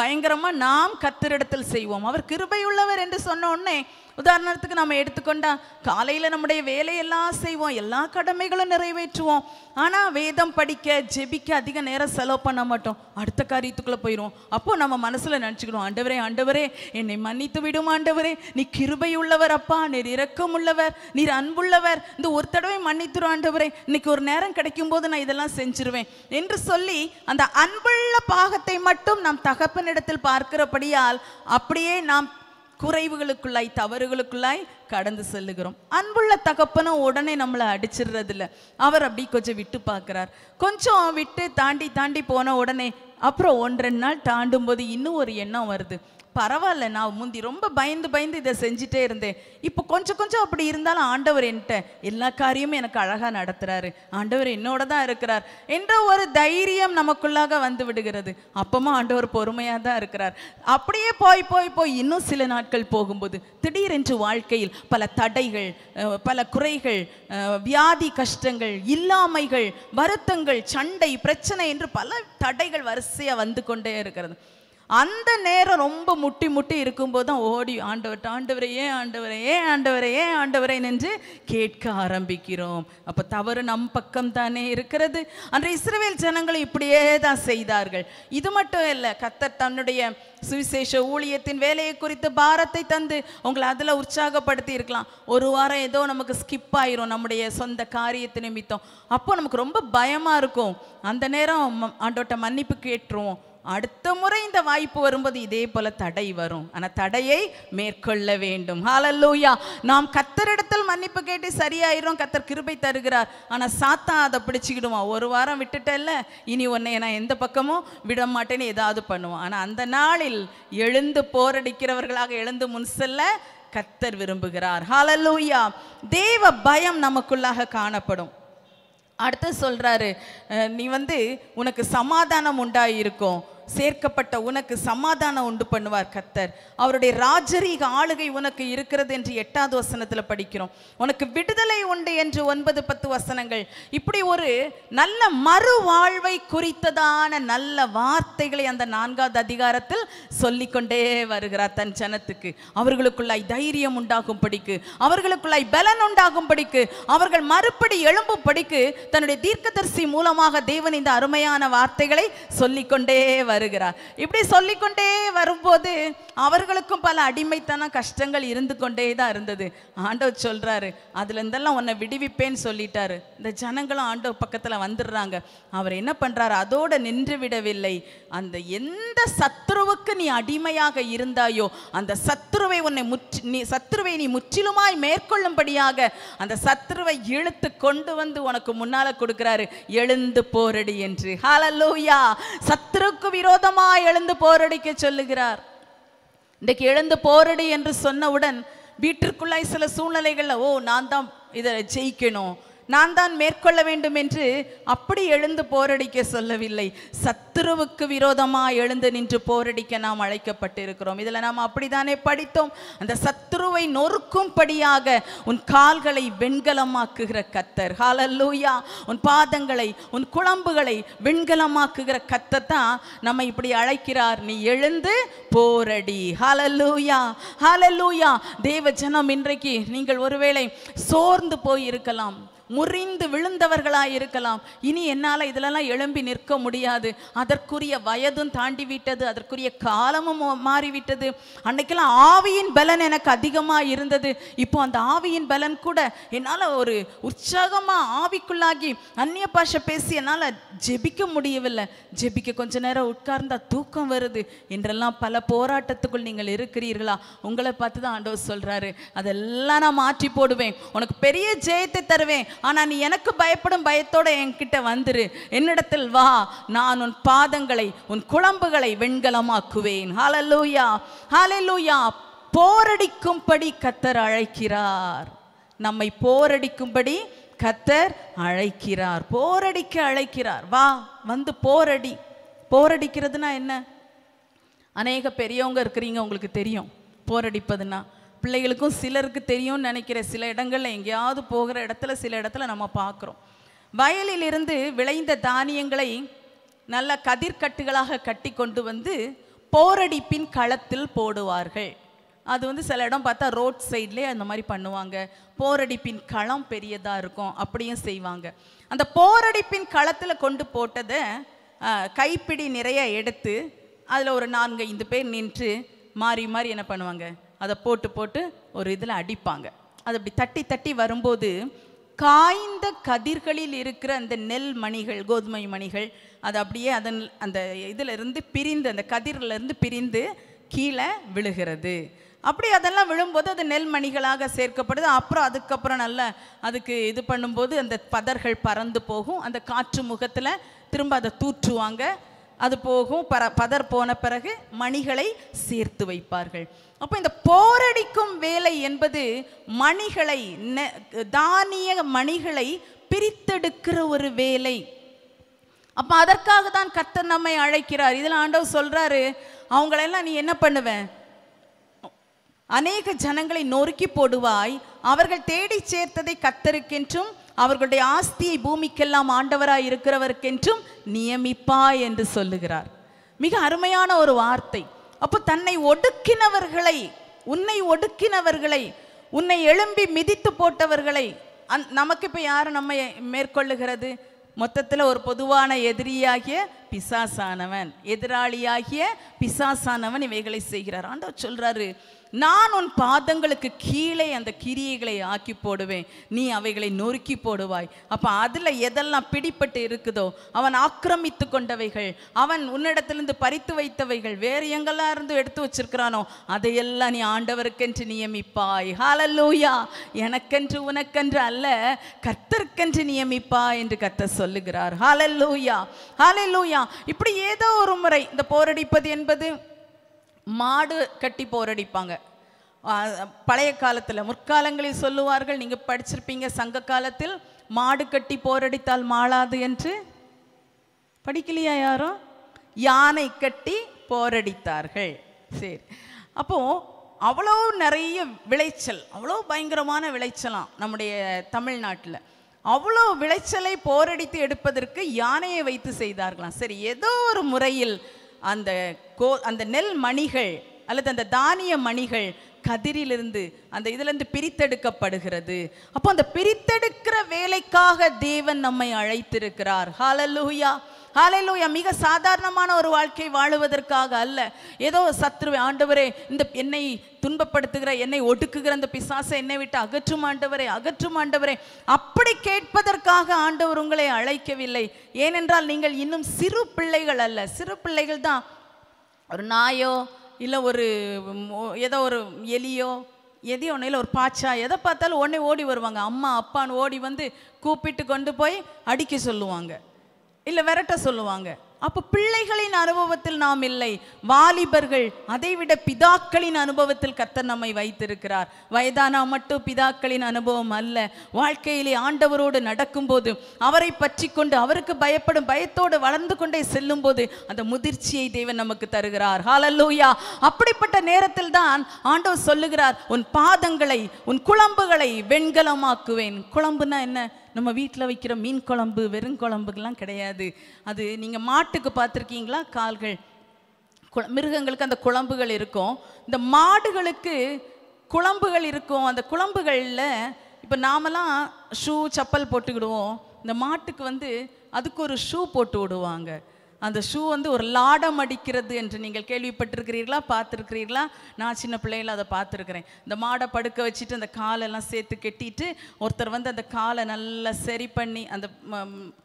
Speaker 1: பயங்கரமாக நாம் கத்திரிடத்தில் செய்வோம் அவர் கிருபையுள்ளவர் என்று சொன்ன உடனே உதாரணத்துக்கு நம்ம எடுத்துக்கொண்டா காலையில் நம்முடைய வேலையெல்லாம் செய்வோம் எல்லா கடமைகளும் நிறைவேற்றுவோம் ஆனால் வேதம் படிக்க ஜெபிக்க அதிக நேரம் செலவு பண்ண மாட்டோம் அடுத்த காரியத்துக்குள்ளே போயிடுவோம் அப்போது நம்ம மனசில் நினச்சிக்கிடுவோம் ஆண்டவரே ஆண்டவரே என்னை மன்னித்து விடும் ஆண்டவரே நீ கிருபை உள்ளவர் அப்பா நீர் இரக்கம் உள்ளவர் நீர் அன்புள்ளவர் இந்த ஒரு தடவை மன்னித்துடும் ஆண்டவரே இன்னைக்கு ஒரு நேரம் கிடைக்கும் போது நான் இதெல்லாம் செஞ்சிருவேன் என்று சொல்லி அந்த அன்புள்ள பாகத்தை மட்டும் நம் தகப்பனிடத்தில் பார்க்கிறபடியால் அப்படியே நாம் குறைவுகளுக்குள்ளாய் தவறுகளுக்குள்ளாய் கடந்து செல்லுகிறோம் அன்புள்ள தகப்பனும் உடனே நம்மளை அடிச்சிடுறதில்ல அவர் அப்படி கொஞ்சம் விட்டு பார்க்குறார் கொஞ்சம் விட்டு தாண்டி தாண்டி போன உடனே அப்புறம் ஒன்றரை நாள் தாண்டும் போது இன்னும் ஒரு எண்ணம் வருது பரவாயில்ல நான் முந்தி ரொம்ப பயந்து பயந்து இதை செஞ்சுட்டே இருந்தேன் இப்போ கொஞ்சம் கொஞ்சம் அப்படி இருந்தாலும் ஆண்டவர் என்கிட்ட எல்லா காரியமும் எனக்கு அழகாக நடத்துகிறாரு ஆண்டவர் என்னோட தான் இருக்கிறார் என்ற ஒரு தைரியம் நமக்குள்ளாக வந்து விடுகிறது அப்பமா ஆண்டவர் பொறுமையாக தான் இருக்கிறார் அப்படியே போய் போய் போய் இன்னும் சில நாட்கள் போகும்போது திடீரென்று வாழ்க்கையில் பல தடைகள் பல குறைகள் வியாதி கஷ்டங்கள் இல்லாமைகள் வருத்தங்கள் சண்டை பிரச்சனை என்று பல தடைகள் வரிசையாக வந்து கொண்டே இருக்கிறது அந்த நேரம் ரொம்ப முட்டி முட்டி இருக்கும்போது தான் ஓடி ஆண்டவர் ஆண்டவரை ஏன் ஆண்டவரை ஏன் ஆண்டவரை ஏன் ஆண்டவரை நின்று கேட்க ஆரம்பிக்கிறோம் அப்போ தவறு நம் பக்கம் தானே இருக்கிறது அன்றை இஸ்ரேல் ஜனங்களை இப்படியே தான் செய்தார்கள் இது மட்டும் இல்லை கத்தர் தன்னுடைய சுவிசேஷ ஊழியத்தின் வேலையை குறித்து பாரத்தை தந்து உங்களை அதில் உற்சாகப்படுத்தி இருக்கலாம் ஒரு வாரம் ஏதோ நமக்கு ஸ்கிப் ஆயிரும் நம்முடைய சொந்த காரியத்தை நிமித்தம் அப்போ நமக்கு ரொம்ப பயமாக இருக்கும் அந்த நேரம் ஆண்டோட்ட மன்னிப்பு கேட்டுருவோம் அடுத்த முறை இந்த வாய்ப்பு வரும்போது இதே போல தடை வரும் ஆனால் தடையை மேற்கொள்ள வேண்டும் ஹாலல்லூயா நாம் கத்தரிடத்தில் மன்னிப்பு கேட்டு சரியாயிரும் கத்தர் கிருபை தருகிறார் ஆனால் சாத்தா அதை பிடிச்சிக்கிடுவான் ஒரு வாரம் விட்டுட்டல்ல இனி உன்னை நான் எந்த பக்கமும் விட மாட்டேன்னு ஏதாவது பண்ணுவோம் ஆனால் அந்த நாளில் எழுந்து போரடிக்கிறவர்களாக எழுந்து முன் செல்ல கத்தர் விரும்புகிறார் ஹாலல்லூயா தேவ பயம் நமக்குள்ளாக காணப்படும் அடுத்து சொல்கிறாரு நீ வந்து உனக்கு சமாதானம் உண்டாயிருக்கும் சேர்க்கப்பட்ட உனக்கு சமாதானம் உண்டு பண்ணுவார் கத்தர் அவருடைய ராஜரீக ஆளுகை உனக்கு இருக்கிறது என்று எட்டாவது வசனத்தில் படிக்கிறோம் உனக்கு விடுதலை உண்டு என்று ஒன்பது பத்து வசனங்கள் இப்படி ஒரு நல்ல மறுவாழ்வை குறித்ததான நல்ல வார்த்தைகளை அந்த நான்காவது அதிகாரத்தில் சொல்லிக்கொண்டே வருகிறார் தன் ஜனத்துக்கு அவர்களுக்குள்ளாய் தைரியம் உண்டாகும் படிக்கு அவர்களுக்குள்ளாய் பலன் உண்டாகும் படிக்கு அவர்கள் மறுபடி எழும்பும் படிக்கு தன்னுடைய தீர்க்கதரிசி மூலமாக தேவன் இந்த அருமையான வார்த்தைகளை சொல்லிக்கொண்டே வரு வருகிறார் இப்படி சொல்லிக்கொண்டே வரும்போது அவர்களுக்கும் பல அடிமைத்தன கஷ்டங்கள் இருந்து கொண்டே தான் இருந்தது ஆண்டவர் சொல்கிறாரு அதுல இருந்தெல்லாம் உன்னை விடுவிப்பேன்னு சொல்லிட்டாரு இந்த ஜனங்களும் ஆண்டவர் பக்கத்தில் வந்துடுறாங்க அவர் என்ன பண்ணுறாரு அதோடு நின்று விடவில்லை அந்த எந்த சத்ருவுக்கு நீ அடிமையாக இருந்தாயோ அந்த சத்ருவை உன்னை முற்றி நீ சத்ருவை நீ முற்றிலுமாய் மேற்கொள்ளும்படியாக அந்த சத்ருவை இழுத்து கொண்டு வந்து உனக்கு முன்னால் கொடுக்குறாரு எழுந்து போரடி என்று ஹாலலூயா சத்ருக்கு விரோத விரோதமாய் எழுந்து போரடிக்க சொல்லுகிறார் இன்றைக்கு எழுந்து போரடி என்று சொன்னவுடன் வீட்டிற்குள்ளாய் சில சூழ்நிலைகளில் ஓ நான் தான் இதை ஜெயிக்கணும் நான் தான் மேற்கொள்ள வேண்டும் என்று அப்படி எழுந்து போரடிக்க சொல்லவில்லை சத்துருவுக்கு விரோதமாக எழுந்து நின்று போரடிக்க நாம் அழைக்கப்பட்டிருக்கிறோம் இதில் நாம் அப்படித்தானே படித்தோம் அந்த சத்துருவை நொறுக்கும்படியாக உன் கால்களை வெண்கலமாக்குகிற கத்தர் ஹாலல்லூயா உன் பாதங்களை உன் குழம்புகளை வெண்கலமாக்குகிற கத்தை தான் நம்ம இப்படி அழைக்கிறார் நீ எழுந்து போரடி ஹாலல்லூயா ஹாலல்லூயா தேவ ஜனம் இன்றைக்கு நீங்கள் ஒருவேளை சோர்ந்து போயிருக்கலாம் இருக்கலாம் முறிந்து விழுந்தவர்களாக இருக்கலாம் இனி என்னால் இதிலெல்லாம் எழும்பி நிற்க முடியாது அதற்குரிய வயதும் தாண்டி விட்டது அதற்குரிய காலமும் மாறிவிட்டது அன்னைக்கெல்லாம் ஆவியின் பலன் எனக்கு அதிகமாக இருந்தது இப்போ அந்த ஆவியின் பலன் கூட என்னால் ஒரு உற்சாகமாக ஆவிக்குள்ளாகி அந்நிய பாஷை பேசி என்னால் ஜெபிக்க முடியவில்லை ஜெபிக்க கொஞ்ச நேரம் உட்கார்ந்தா தூக்கம் வருது என்றெல்லாம் பல போராட்டத்துக்குள் நீங்கள் இருக்கிறீர்களா உங்களை பார்த்து தான் ஆண்டவர் சொல்கிறாரு அதெல்லாம் நான் மாற்றி போடுவேன் உனக்கு பெரிய ஜெயத்தை தருவேன் ஆனால் நீ எனக்கு பயப்படும் பயத்தோடு என்கிட்ட வந்துரு என்னிடத்தில் வா நான் உன் பாதங்களை உன் குழம்புகளை வெண்கலமாக்குவேன் ஹாலலூயா ஹாலலூயா போரடிக்கும்படி கத்தர் அழைக்கிறார் நம்மை போரடிக்கும்படி கத்தர் அழைக்கிறார் போரடிக்க அழைக்கிறார் வா வந்து போரடி போரடிக்கிறதுனா என்ன அநேக பெரியவங்க இருக்கிறீங்க உங்களுக்கு தெரியும் போரடிப்பதுன்னா பிள்ளைகளுக்கும் சிலருக்கு தெரியும்னு நினைக்கிற சில இடங்களில் எங்கேயாவது போகிற இடத்துல சில இடத்துல நம்ம பார்க்குறோம் வயலிலிருந்து விளைந்த தானியங்களை நல்ல கதிர்கட்டுகளாக கட்டி கொண்டு வந்து போரடிப்பின் களத்தில் போடுவார்கள் அது வந்து சில இடம் பார்த்தா ரோட் சைட்லேயே அந்த மாதிரி பண்ணுவாங்க போரடிப்பின் களம் பெரியதாக இருக்கும் அப்படியும் செய்வாங்க அந்த போரடிப்பின் களத்தில் கொண்டு போட்டதை கைப்பிடி நிறைய எடுத்து அதில் ஒரு நான்கு ஐந்து பேர் நின்று மாறி மாறி என்ன பண்ணுவாங்க அதை போட்டு போட்டு ஒரு இதில் அடிப்பாங்க அது அப்படி தட்டி தட்டி வரும்போது காய்ந்த கதிர்களில் இருக்கிற அந்த நெல் மணிகள் கோதுமை மணிகள் அது அப்படியே அதன் அந்த இதிலிருந்து பிரிந்து அந்த கதிரிலிருந்து பிரிந்து கீழே விழுகிறது அப்படி அதெல்லாம் விழும்போது அது நெல் மணிகளாக சேர்க்கப்படுது அப்புறம் அதுக்கப்புறம் நல்ல அதுக்கு இது பண்ணும்போது அந்த பதர்கள் பறந்து போகும் அந்த காற்று முகத்தில் திரும்ப அதை தூற்றுவாங்க அது போகும் பர பதர் போன பிறகு மணிகளை சேர்த்து வைப்பார்கள் அப்போ இந்த போரடிக்கும் வேலை என்பது மணிகளை தானிய மணிகளை பிரித்தெடுக்கிற ஒரு வேலை அப்போ அதற்காக தான் கத்தர் நம்மை அழைக்கிறார் இதில் ஆண்டவர் சொல்றாரு அவங்களெல்லாம் நீ என்ன பண்ணுவேன் அநேக ஜனங்களை நொறுக்கி போடுவாய் அவர்கள் தேடி சேர்த்ததை கத்தருக்கென்றும் அவர்களுடைய ஆஸ்தியை பூமிக்கெல்லாம் ஆண்டவராய் இருக்கிறவருக்கென்றும் நியமிப்பா என்று சொல்லுகிறார் மிக அருமையான ஒரு வார்த்தை அப்போ தன்னை ஒடுக்கினவர்களை உன்னை ஒடுக்கினவர்களை உன்னை எழும்பி மிதித்து போட்டவர்களை அந் நமக்கு இப்போ யார் நம்ம மேற்கொள்ளுகிறது மொத்தத்தில் ஒரு பொதுவான எதிரியாகிய பிசாசானவன் எதிராளியாகிய பிசாசானவன் இவைகளை செய்கிறார் ஆண்டவர் சொல்கிறாரு நான் உன் பாதங்களுக்கு கீழே அந்த கிரியைகளை ஆக்கி போடுவேன் நீ அவைகளை நொறுக்கி போடுவாய் அப்போ அதில் எதெல்லாம் பிடிப்பட்டு இருக்குதோ அவன் ஆக்கிரமித்து கொண்டவைகள் அவன் உன்னிடத்திலிருந்து பறித்து வைத்தவைகள் வேறு எங்கெல்லாம் இருந்து எடுத்து வச்சிருக்கிறானோ அதையெல்லாம் நீ ஆண்டவருக்கென்று நியமிப்பாய் லூயா எனக்கென்று உனக்கென்று அல்ல கத்தர்க்கென்று நியமிப்பா என்று கத்த சொல்லுகிறார் ஹாலல்லூயா ஹாலல்லூயா இப்படி ஏதோ ஒரு முறை இந்த போரடிப்பது என்பது மாடு கட்டி போரடிப்பாங்க பழைய காலத்தில் முற்காலங்களில் சொல்லுவார்கள் நீங்கள் படிச்சிருப்பீங்க சங்க காலத்தில் மாடு கட்டி போரடித்தால் மாளாது என்று படிக்கலையா யாரும் யானை கட்டி போரடித்தார்கள் சரி அப்போது அவ்வளோ நிறைய விளைச்சல் அவ்வளோ பயங்கரமான விளைச்சலாம் நம்முடைய தமிழ்நாட்டில் அவ்வளோ விளைச்சலை போரடித்து எடுப்பதற்கு யானையை வைத்து செய்தார்களாம் சரி ஏதோ ஒரு முறையில் அந்த கோ அந்த நெல் மணிகள் அல்லது அந்த தானிய மணிகள் கதிரிலிருந்து அந்த இதிலிருந்து பிரித்தெடுக்கப்படுகிறது அப்போ அந்த பிரித்தெடுக்கிற வேலைக்காக தேவன் நம்மை அழைத்திருக்கிறார் ஹாலல்லூயா ஹாலையிலூயா மிக சாதாரணமான ஒரு வாழ்க்கை வாழுவதற்காக அல்ல ஏதோ சத்ரு ஆண்டவரே இந்த என்னை துன்பப்படுத்துகிற என்னை ஒடுக்குகிற அந்த பிசாசை என்னை விட்டு அகற்றும் ஆண்டவரே அகற்றும் ஆண்டவரே அப்படி கேட்பதற்காக ஆண்டவர் உங்களை அழைக்கவில்லை ஏனென்றால் நீங்கள் இன்னும் சிறு பிள்ளைகள் அல்ல சிறு பிள்ளைகள் தான் ஒரு நாயோ இல்லை ஒரு ஏதோ ஒரு எலியோ எதி ஒன்றையில் ஒரு பாச்சா எதை பார்த்தாலும் உடனே ஓடி வருவாங்க அம்மா அப்பான்னு ஓடி வந்து கூப்பிட்டு கொண்டு போய் அடிக்க சொல்லுவாங்க இல்லை விரட்ட சொல்லுவாங்க அப்போ பிள்ளைகளின் அனுபவத்தில் நாம் இல்லை வாலிபர்கள் அதைவிட பிதாக்களின் அனுபவத்தில் கத்தர் நம்மை வைத்திருக்கிறார் வயதானா மட்டும் பிதாக்களின் அனுபவம் அல்ல வாழ்க்கையிலே ஆண்டவரோடு நடக்கும்போது அவரை பற்றி கொண்டு அவருக்கு பயப்படும் பயத்தோடு வளர்ந்து கொண்டே செல்லும் போது அந்த முதிர்ச்சியை தேவன் நமக்கு தருகிறார் ஹாலல்லூயா அப்படிப்பட்ட நேரத்தில் தான் ஆண்டவர் சொல்லுகிறார் உன் பாதங்களை உன் குழம்புகளை வெண்கலமாக்குவேன் குழம்புனா என்ன நம்ம வீட்டில் வைக்கிற மீன் குழம்பு வெறும் குழம்புகள்லாம் கிடையாது அது நீங்கள் மாட்டுக்கு பார்த்துருக்கீங்களா கால்கள் மிருகங்களுக்கு அந்த குழம்புகள் இருக்கும் இந்த மாடுகளுக்கு குழம்புகள் இருக்கும் அந்த குழம்புகளில் இப்போ நாமலாம் ஷூ செப்பல் போட்டுக்கிடுவோம் இந்த மாட்டுக்கு வந்து அதுக்கு ஒரு ஷூ போட்டு விடுவாங்க அந்த ஷூ வந்து ஒரு லாடம் அடிக்கிறது என்று நீங்கள் கேள்விப்பட்டிருக்கிறீர்களா பார்த்துருக்கிறீர்களா நான் சின்ன பிள்ளையில அதை பார்த்துருக்குறேன் இந்த மாடை படுக்க வச்சுட்டு அந்த காலெல்லாம் சேர்த்து கெட்டிட்டு ஒருத்தர் வந்து அந்த காலை நல்லா சரி பண்ணி அந்த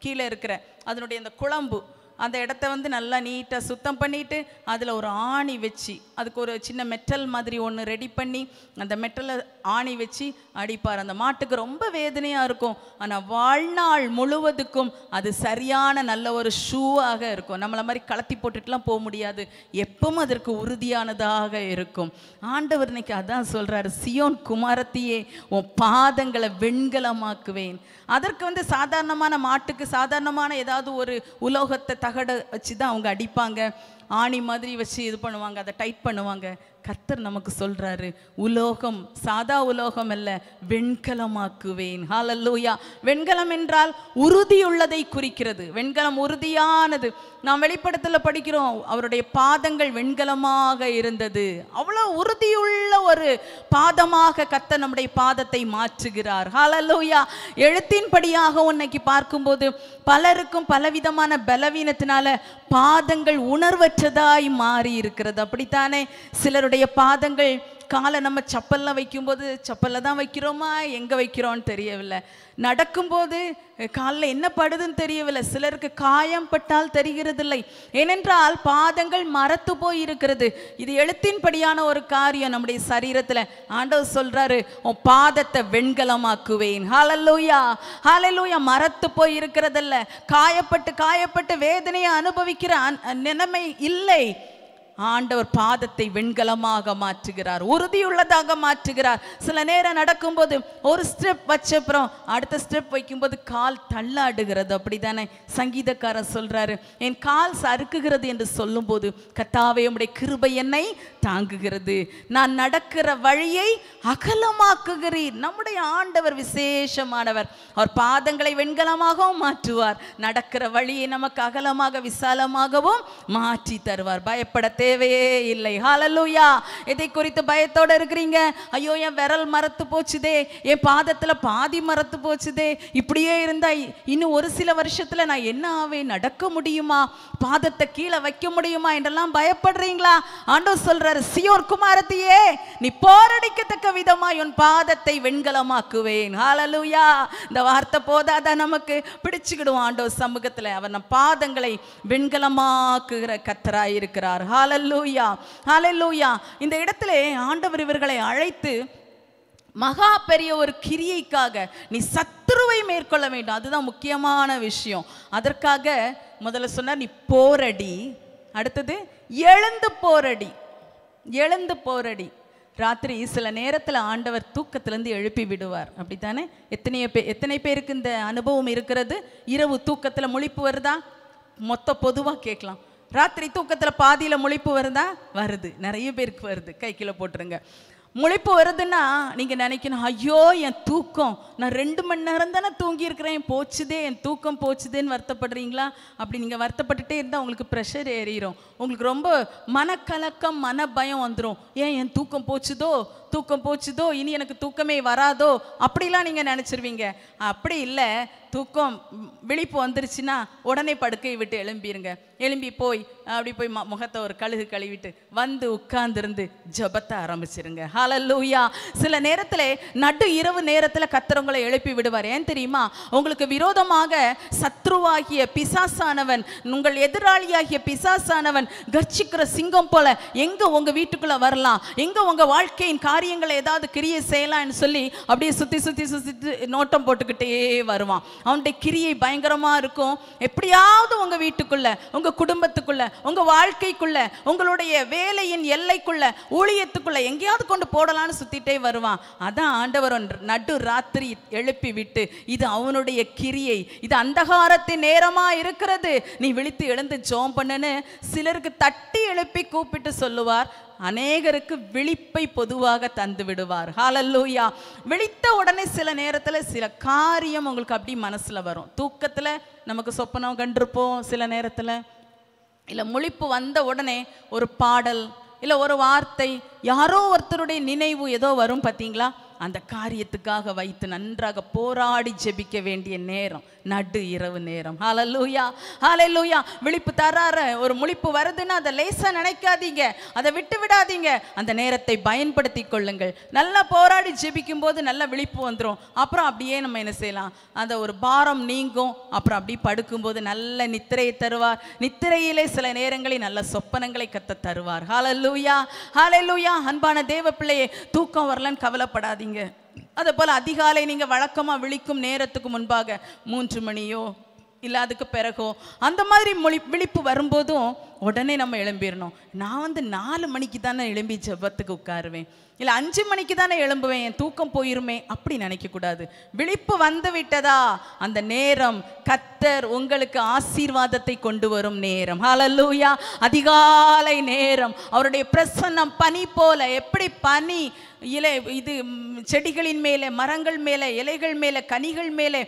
Speaker 1: கீழே இருக்கிற அதனுடைய அந்த குழம்பு அந்த இடத்த வந்து நல்லா நீட்டாக சுத்தம் பண்ணிவிட்டு அதில் ஒரு ஆணி வச்சு அதுக்கு ஒரு சின்ன மெட்டல் மாதிரி ஒன்று ரெடி பண்ணி அந்த மெட்டலை ஆணி வச்சு அடிப்பார் அந்த மாட்டுக்கு ரொம்ப வேதனையாக இருக்கும் ஆனால் வாழ்நாள் முழுவதுக்கும் அது சரியான நல்ல ஒரு ஷூவாக இருக்கும் நம்மளை மாதிரி கலத்தி போட்டுட்டுலாம் போக முடியாது எப்பவும் அதற்கு உறுதியானதாக இருக்கும் ஆண்டவர் இன்னைக்கு அதான் சொல்கிறாரு சியோன் குமாரத்தையே உன் பாதங்களை வெண்கலமாக்குவேன் அதற்கு வந்து சாதாரணமான மாட்டுக்கு சாதாரணமான ஏதாவது ஒரு உலோகத்தை தகடை வச்சு தான் அவங்க அடிப்பாங்க ஆணி மாதிரி வச்சு இது பண்ணுவாங்க அதை டைட் பண்ணுவாங்க கத்தர் நமக்கு சொல்கிறாரு உலோகம் சாதா உலோகம் அல்ல வெண்கலமாக்குவேன் ஹாலல்லூயா வெண்கலம் என்றால் உறுதியுள்ளதை குறிக்கிறது வெண்கலம் உறுதியானது நாம் வெளிப்படத்தில் படிக்கிறோம் அவருடைய பாதங்கள் வெண்கலமாக இருந்தது அவ்வளோ உறுதியுள்ள ஒரு பாதமாக கத்த நம்முடைய பாதத்தை மாற்றுகிறார் ஹாலல்லூயா எழுத்தின்படியாக உன்னைக்கு பார்க்கும்போது பலருக்கும் பலவிதமான பலவீனத்தினால பாதங்கள் உணர்வற்றதாய் மாறி இருக்கிறது அப்படித்தானே சிலருடைய நம்முடைய பாதங்கள் காலை நம்ம சப்பல்லாம் வைக்கும்போது சப்பலில் தான் வைக்கிறோமா எங்கே வைக்கிறோன்னு தெரியவில்லை நடக்கும்போது காலில் என்ன படுதுன்னு தெரியவில்லை சிலருக்கு காயம் பட்டால் தெரிகிறதில்லை ஏனென்றால் பாதங்கள் மறத்து போய் இருக்கிறது இது எழுத்தின்படியான ஒரு காரியம் நம்முடைய சரீரத்தில் ஆண்டவர் சொல்கிறாரு உன் பாதத்தை வெண்கலமாக்குவேன் ஹாலல்லூயா ஹாலல்லூயா மறத்து போய் இருக்கிறதில்ல காயப்பட்டு காயப்பட்டு வேதனையை அனுபவிக்கிற நிலைமை இல்லை ஆண்டவர் பாதத்தை வெண்கலமாக மாற்றுகிறார் உறுதியுள்ளதாக மாற்றுகிறார் சில நேரம் நடக்கும்போது ஒரு ஸ்டெப் வச்ச அப்புறம் அடுத்த ஸ்டெப் வைக்கும்போது கால் தள்ளாடுகிறது அப்படிதானே சங்கீதக்காரர் சொல்றாரு என் கால் சறுக்குகிறது என்று சொல்லும்போது கத்தாவே உடைய கிருபை என்னை தாங்குகிறது நான் நடக்கிற வழியை அகலமாக்குகிறீர் நம்முடைய ஆண்டவர் விசேஷமானவர் அவர் பாதங்களை வெண்கலமாகவும் மாற்றுவார் நடக்கிற வழியை நமக்கு அகலமாக விசாலமாகவும் மாற்றி தருவார் பயப்பட தேவையே இல்லை ஹாலல்லூயா இதை குறித்து பயத்தோடு இருக்கிறீங்க ஐயோ என் விரல் மரத்து போச்சுதே என் பாதத்தில் பாதி மரத்து போச்சுதே இப்படியே இருந்தால் இன்னும் ஒரு சில வருஷத்தில் நான் என்ன ஆவே நடக்க முடியுமா பாதத்தை கீழே வைக்க முடியுமா என்றெல்லாம் பயப்படுறீங்களா ஆண்டோ சொல்கிறார் சியோர் குமாரத்தையே நீ போரடிக்கத்தக்க விதமாக உன் பாதத்தை வெண்கலமாக்குவேன் ஹாலலூயா இந்த வார்த்தை போதாதான் நமக்கு பிடிச்சுக்கிடுவோம் ஆண்டோ சமூகத்தில் அவர் நம் பாதங்களை வெண்கலமாக்குகிற கத்தராய் இருக்கிறார் ஹால ஹலல்லூயா ஹலல்லூயா இந்த இடத்துல ஆண்டவர் இவர்களை அழைத்து மகா பெரிய ஒரு கிரியைக்காக நீ சத்துருவை மேற்கொள்ள வேண்டும் அதுதான் முக்கியமான விஷயம் அதற்காக முதல்ல சொன்னார் நீ போரடி அடுத்தது எழுந்து போரடி எழுந்து போரடி ராத்திரி சில நேரத்தில் ஆண்டவர் தூக்கத்திலேருந்து எழுப்பி விடுவார் அப்படித்தானே எத்தனையோ பே எத்தனை பேருக்கு இந்த அனுபவம் இருக்கிறது இரவு தூக்கத்தில் முழிப்பு வருதா மொத்த பொதுவாக கேட்கலாம் ராத்திரி தூக்கத்தில் பாதியில் முழிப்பு வருதா வருது நிறைய பேருக்கு வருது கை கீழே போட்டுருங்க முழிப்பு வருதுன்னா நீங்கள் நினைக்கணும் ஐயோ என் தூக்கம் நான் ரெண்டு மணி நேரம் தானே தூங்கியிருக்கிறேன் போச்சுதே என் தூக்கம் போச்சுதேன்னு வருத்தப்படுறீங்களா அப்படி நீங்கள் வருத்தப்பட்டுட்டே இருந்தால் உங்களுக்கு ப்ரெஷர் ஏறிடும் உங்களுக்கு ரொம்ப மனக்கலக்கம் மன பயம் வந்துடும் ஏன் என் தூக்கம் போச்சுதோ தூக்கம் போச்சுதோ இனி எனக்கு தூக்கமே வராதோ அப்படிலாம் நீங்கள் நினச்சிருவீங்க அப்படி இல்லை தூக்கம் விழிப்பு வந்துருச்சுன்னா உடனே படுக்கையை விட்டு எழும்பிடுங்க எழும்பி போய் அப்படி போய் ம முகத்தை ஒரு கழுகு கழுவிட்டு வந்து உட்கார்ந்துருந்து ஜபத்தை ஆரம்பிச்சிருங்க ஹலல்லூயா சில நேரத்தில் நடு இரவு நேரத்தில் கத்துறவங்களை எழுப்பி விடுவார் ஏன் தெரியுமா உங்களுக்கு விரோதமாக சத்ருவாகிய பிசாசானவன் உங்கள் எதிராளியாகிய பிசாசானவன் கர்ச்சிக்கிற சிங்கம் போல எங்கே உங்கள் வீட்டுக்குள்ளே வரலாம் எங்கே உங்கள் வாழ்க்கையின் காரியங்களை ஏதாவது கிரியை செய்யலாம்னு சொல்லி அப்படியே சுற்றி சுற்றி சுற்றி நோட்டம் போட்டுக்கிட்டே வருவான் அவனுடைய கிரியை பயங்கரமாக இருக்கும் எப்படியாவது உங்கள் வீட்டுக்குள்ளே உங்கள் குடும்பத்துக்குள்ளே உங்கள் வாழ்க்கைக்குள்ளே உங்களுடைய வேலையின் எல்லைக்குள்ளே ஊழியத்துக்குள்ளே எங்கேயாவது கொண்டு போடலான்னு சுற்றிட்டே வருவான் அதான் ஆண்டவர் நடு ராத்திரி எழுப்பி விட்டு இது அவனுடைய கிரியை இது அந்தகாரத்தின் நேரமாக இருக்கிறது நீ விழித்து எழுந்து ஜோம் பண்ணுன்னு சிலருக்கு தட்டி எழுப்பி கூப்பிட்டு சொல்லுவார் அநேகருக்கு விழிப்பை பொதுவாக தந்து விடுவார் ஹாலல்லூயா விழித்த உடனே சில நேரத்தில் சில காரியம் உங்களுக்கு அப்படி மனசில் வரும் தூக்கத்தில் நமக்கு சொப்பனம் கண்டிருப்போம் சில நேரத்தில் இல்லை முழிப்பு வந்த உடனே ஒரு பாடல் இல்லை ஒரு வார்த்தை யாரோ ஒருத்தருடைய நினைவு ஏதோ வரும் பார்த்தீங்களா அந்த காரியத்துக்காக வைத்து நன்றாக போராடி ஜெபிக்க வேண்டிய நேரம் நடு இரவு நேரம் ஹலலூயா ஹலலூயா விழிப்பு தராற ஒரு முழிப்பு வருதுன்னா அதை லேசாக நினைக்காதீங்க அதை விட்டு விடாதீங்க அந்த நேரத்தை பயன்படுத்தி கொள்ளுங்கள் நல்லா போராடி ஜெபிக்கும் போது நல்ல விழிப்பு வந்துடும் அப்புறம் அப்படியே நம்ம என்ன செய்யலாம் அந்த ஒரு பாரம் நீங்கும் அப்புறம் அப்படி படுக்கும்போது நல்ல நித்திரையை தருவார் நித்திரையிலே சில நேரங்களில் நல்ல சொப்பனங்களை கத்த தருவார் ஹலலூயா ஹலலூயா அன்பான தேவ பிள்ளையே தூக்கம் வரலன்னு கவலைப்படாதீங்க அதே போல் அதிகாலை நீங்கள் வழக்கமாக விழிக்கும் நேரத்துக்கு முன்பாக மூன்று மணியோ இல்லை அதுக்கு பிறகோ அந்த மாதிரி மொழி விழிப்பு வரும்போதும் உடனே நம்ம எழும்பிடணும் நான் வந்து நாலு மணிக்கு தானே எழும்பி ஜபத்துக்கு உட்காருவேன் இல்லை அஞ்சு மணிக்கு தானே எழும்புவேன் என் தூக்கம் போயிருமே அப்படி நினைக்கக்கூடாது விழிப்பு வந்து விட்டதா அந்த நேரம் கத்தர் உங்களுக்கு ஆசீர்வாதத்தை கொண்டு வரும் நேரம் ஹலலூயா அதிகாலை நேரம் அவருடைய பிரசன்னம் பனி போல எப்படி பனி இலை இது செடிகளின் மேலே மரங்கள் மேலே இலைகள் மேலே கனிகள் மேலே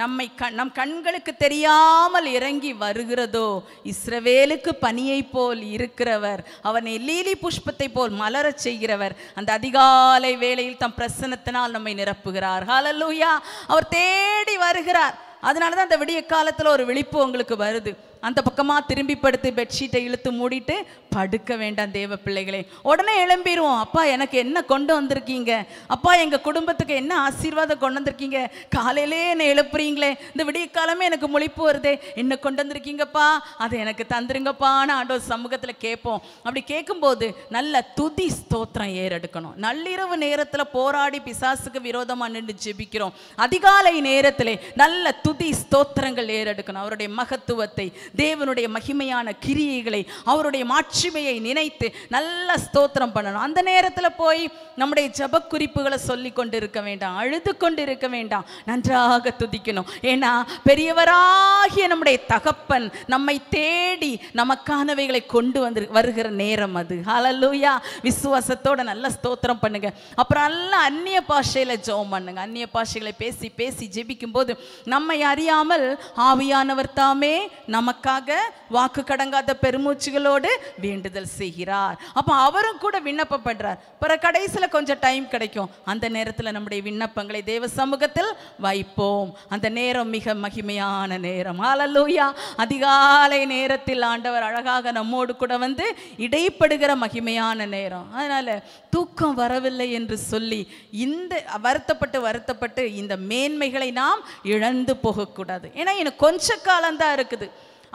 Speaker 1: நம்மை கண் நம் கண்களுக்கு தெரியாமல் இறங்கி வருகிறதோ இஸ்ரவேலுக்கு பனியை போல் இருக்கிறவர் அவனை லீலி புஷ்பத்தை போல் மலரச் செய்கிறவர் அந்த அதிகாலை வேளையில் தம் பிரசனத்தினால் நம்மை நிரப்புகிறார் ஹாலல்லூயா அவர் தேடி வருகிறார் அதனால தான் அந்த விடிய காலத்தில் ஒரு விழிப்பு உங்களுக்கு வருது அந்த பக்கமாக திரும்பி படுத்து பெட்ஷீட்டை இழுத்து மூடிட்டு படுக்க வேண்டாம் தேவ பிள்ளைகளே உடனே எழும்பிடுவோம் அப்பா எனக்கு என்ன கொண்டு வந்திருக்கீங்க அப்பா எங்கள் குடும்பத்துக்கு என்ன ஆசீர்வாதம் கொண்டு வந்திருக்கீங்க காலையிலே என்னை எழுப்புறீங்களே இந்த விடிய காலமே எனக்கு முழிப்பு வருதே என்ன கொண்டு வந்திருக்கீங்கப்பா அதை எனக்கு தந்துருங்கப்பான்னு ஆண்டோ சமூகத்தில் கேட்போம் அப்படி கேட்கும்போது நல்ல துதி ஸ்தோத்திரம் ஏறெடுக்கணும் நள்ளிரவு நேரத்தில் போராடி பிசாசுக்கு விரோதமாக நின்று ஜெபிக்கிறோம் அதிகாலை நேரத்திலே நல்ல துதி ஸ்தோத்திரங்கள் ஏறெடுக்கணும் அவருடைய மகத்துவத்தை தேவனுடைய மகிமையான கிரியைகளை அவருடைய மாட்சி மகிமையை நினைத்து நல்லா ஸ்தோத்திரம் பண்ணணும் அந்த நேரத்தில் போய் நம்முடைய ஜப குறிப்புகளை சொல்லி கொண்டு இருக்க வேண்டாம் அழுது கொண்டு இருக்க வேண்டாம் நன்றாக துதிக்கணும் ஏன்னா பெரியவராகிய நம்முடைய தகப்பன் நம்மை தேடி நமக்கானவைகளை கொண்டு வந்து வருகிற நேரம் அது ஹலலூயா விசுவாசத்தோட நல்ல ஸ்தோத்திரம் பண்ணுங்க அப்புறம் நல்லா அந்நிய பாஷையில் ஜோம் பண்ணுங்க அந்நிய பாஷைகளை பேசி பேசி ஜெபிக்கும் போது நம்மை அறியாமல் ஆவியானவர் தாமே நமக்காக வாக்கு கடங்காத பெருமூச்சுகளோடு வேண்டுதல் செய்கிறார் அப்போ அவரும் கூட விண்ணப்பம் பண்ணுறார் பிற கடைசியில் கொஞ்சம் டைம் கிடைக்கும் அந்த நேரத்தில் நம்முடைய விண்ணப்பங்களை தேவ சமூகத்தில் வைப்போம் அந்த நேரம் மிக மகிமையான நேரம் ஆலலூயா அதிகாலை நேரத்தில் ஆண்டவர் அழகாக நம்மோடு கூட வந்து இடைப்படுகிற மகிமையான நேரம் அதனால் தூக்கம் வரவில்லை என்று சொல்லி இந்த வருத்தப்பட்டு வருத்தப்பட்டு இந்த மேன்மைகளை நாம் இழந்து போகக்கூடாது ஏன்னா எனக்கு கொஞ்ச காலம்தான் இருக்குது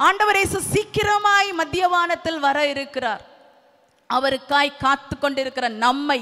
Speaker 1: ஆண்டவரேசு சீக்கிரமாய் வானத்தில் வர இருக்கிறார் அவருக்காய் காத்து கொண்டிருக்கிற நம்மை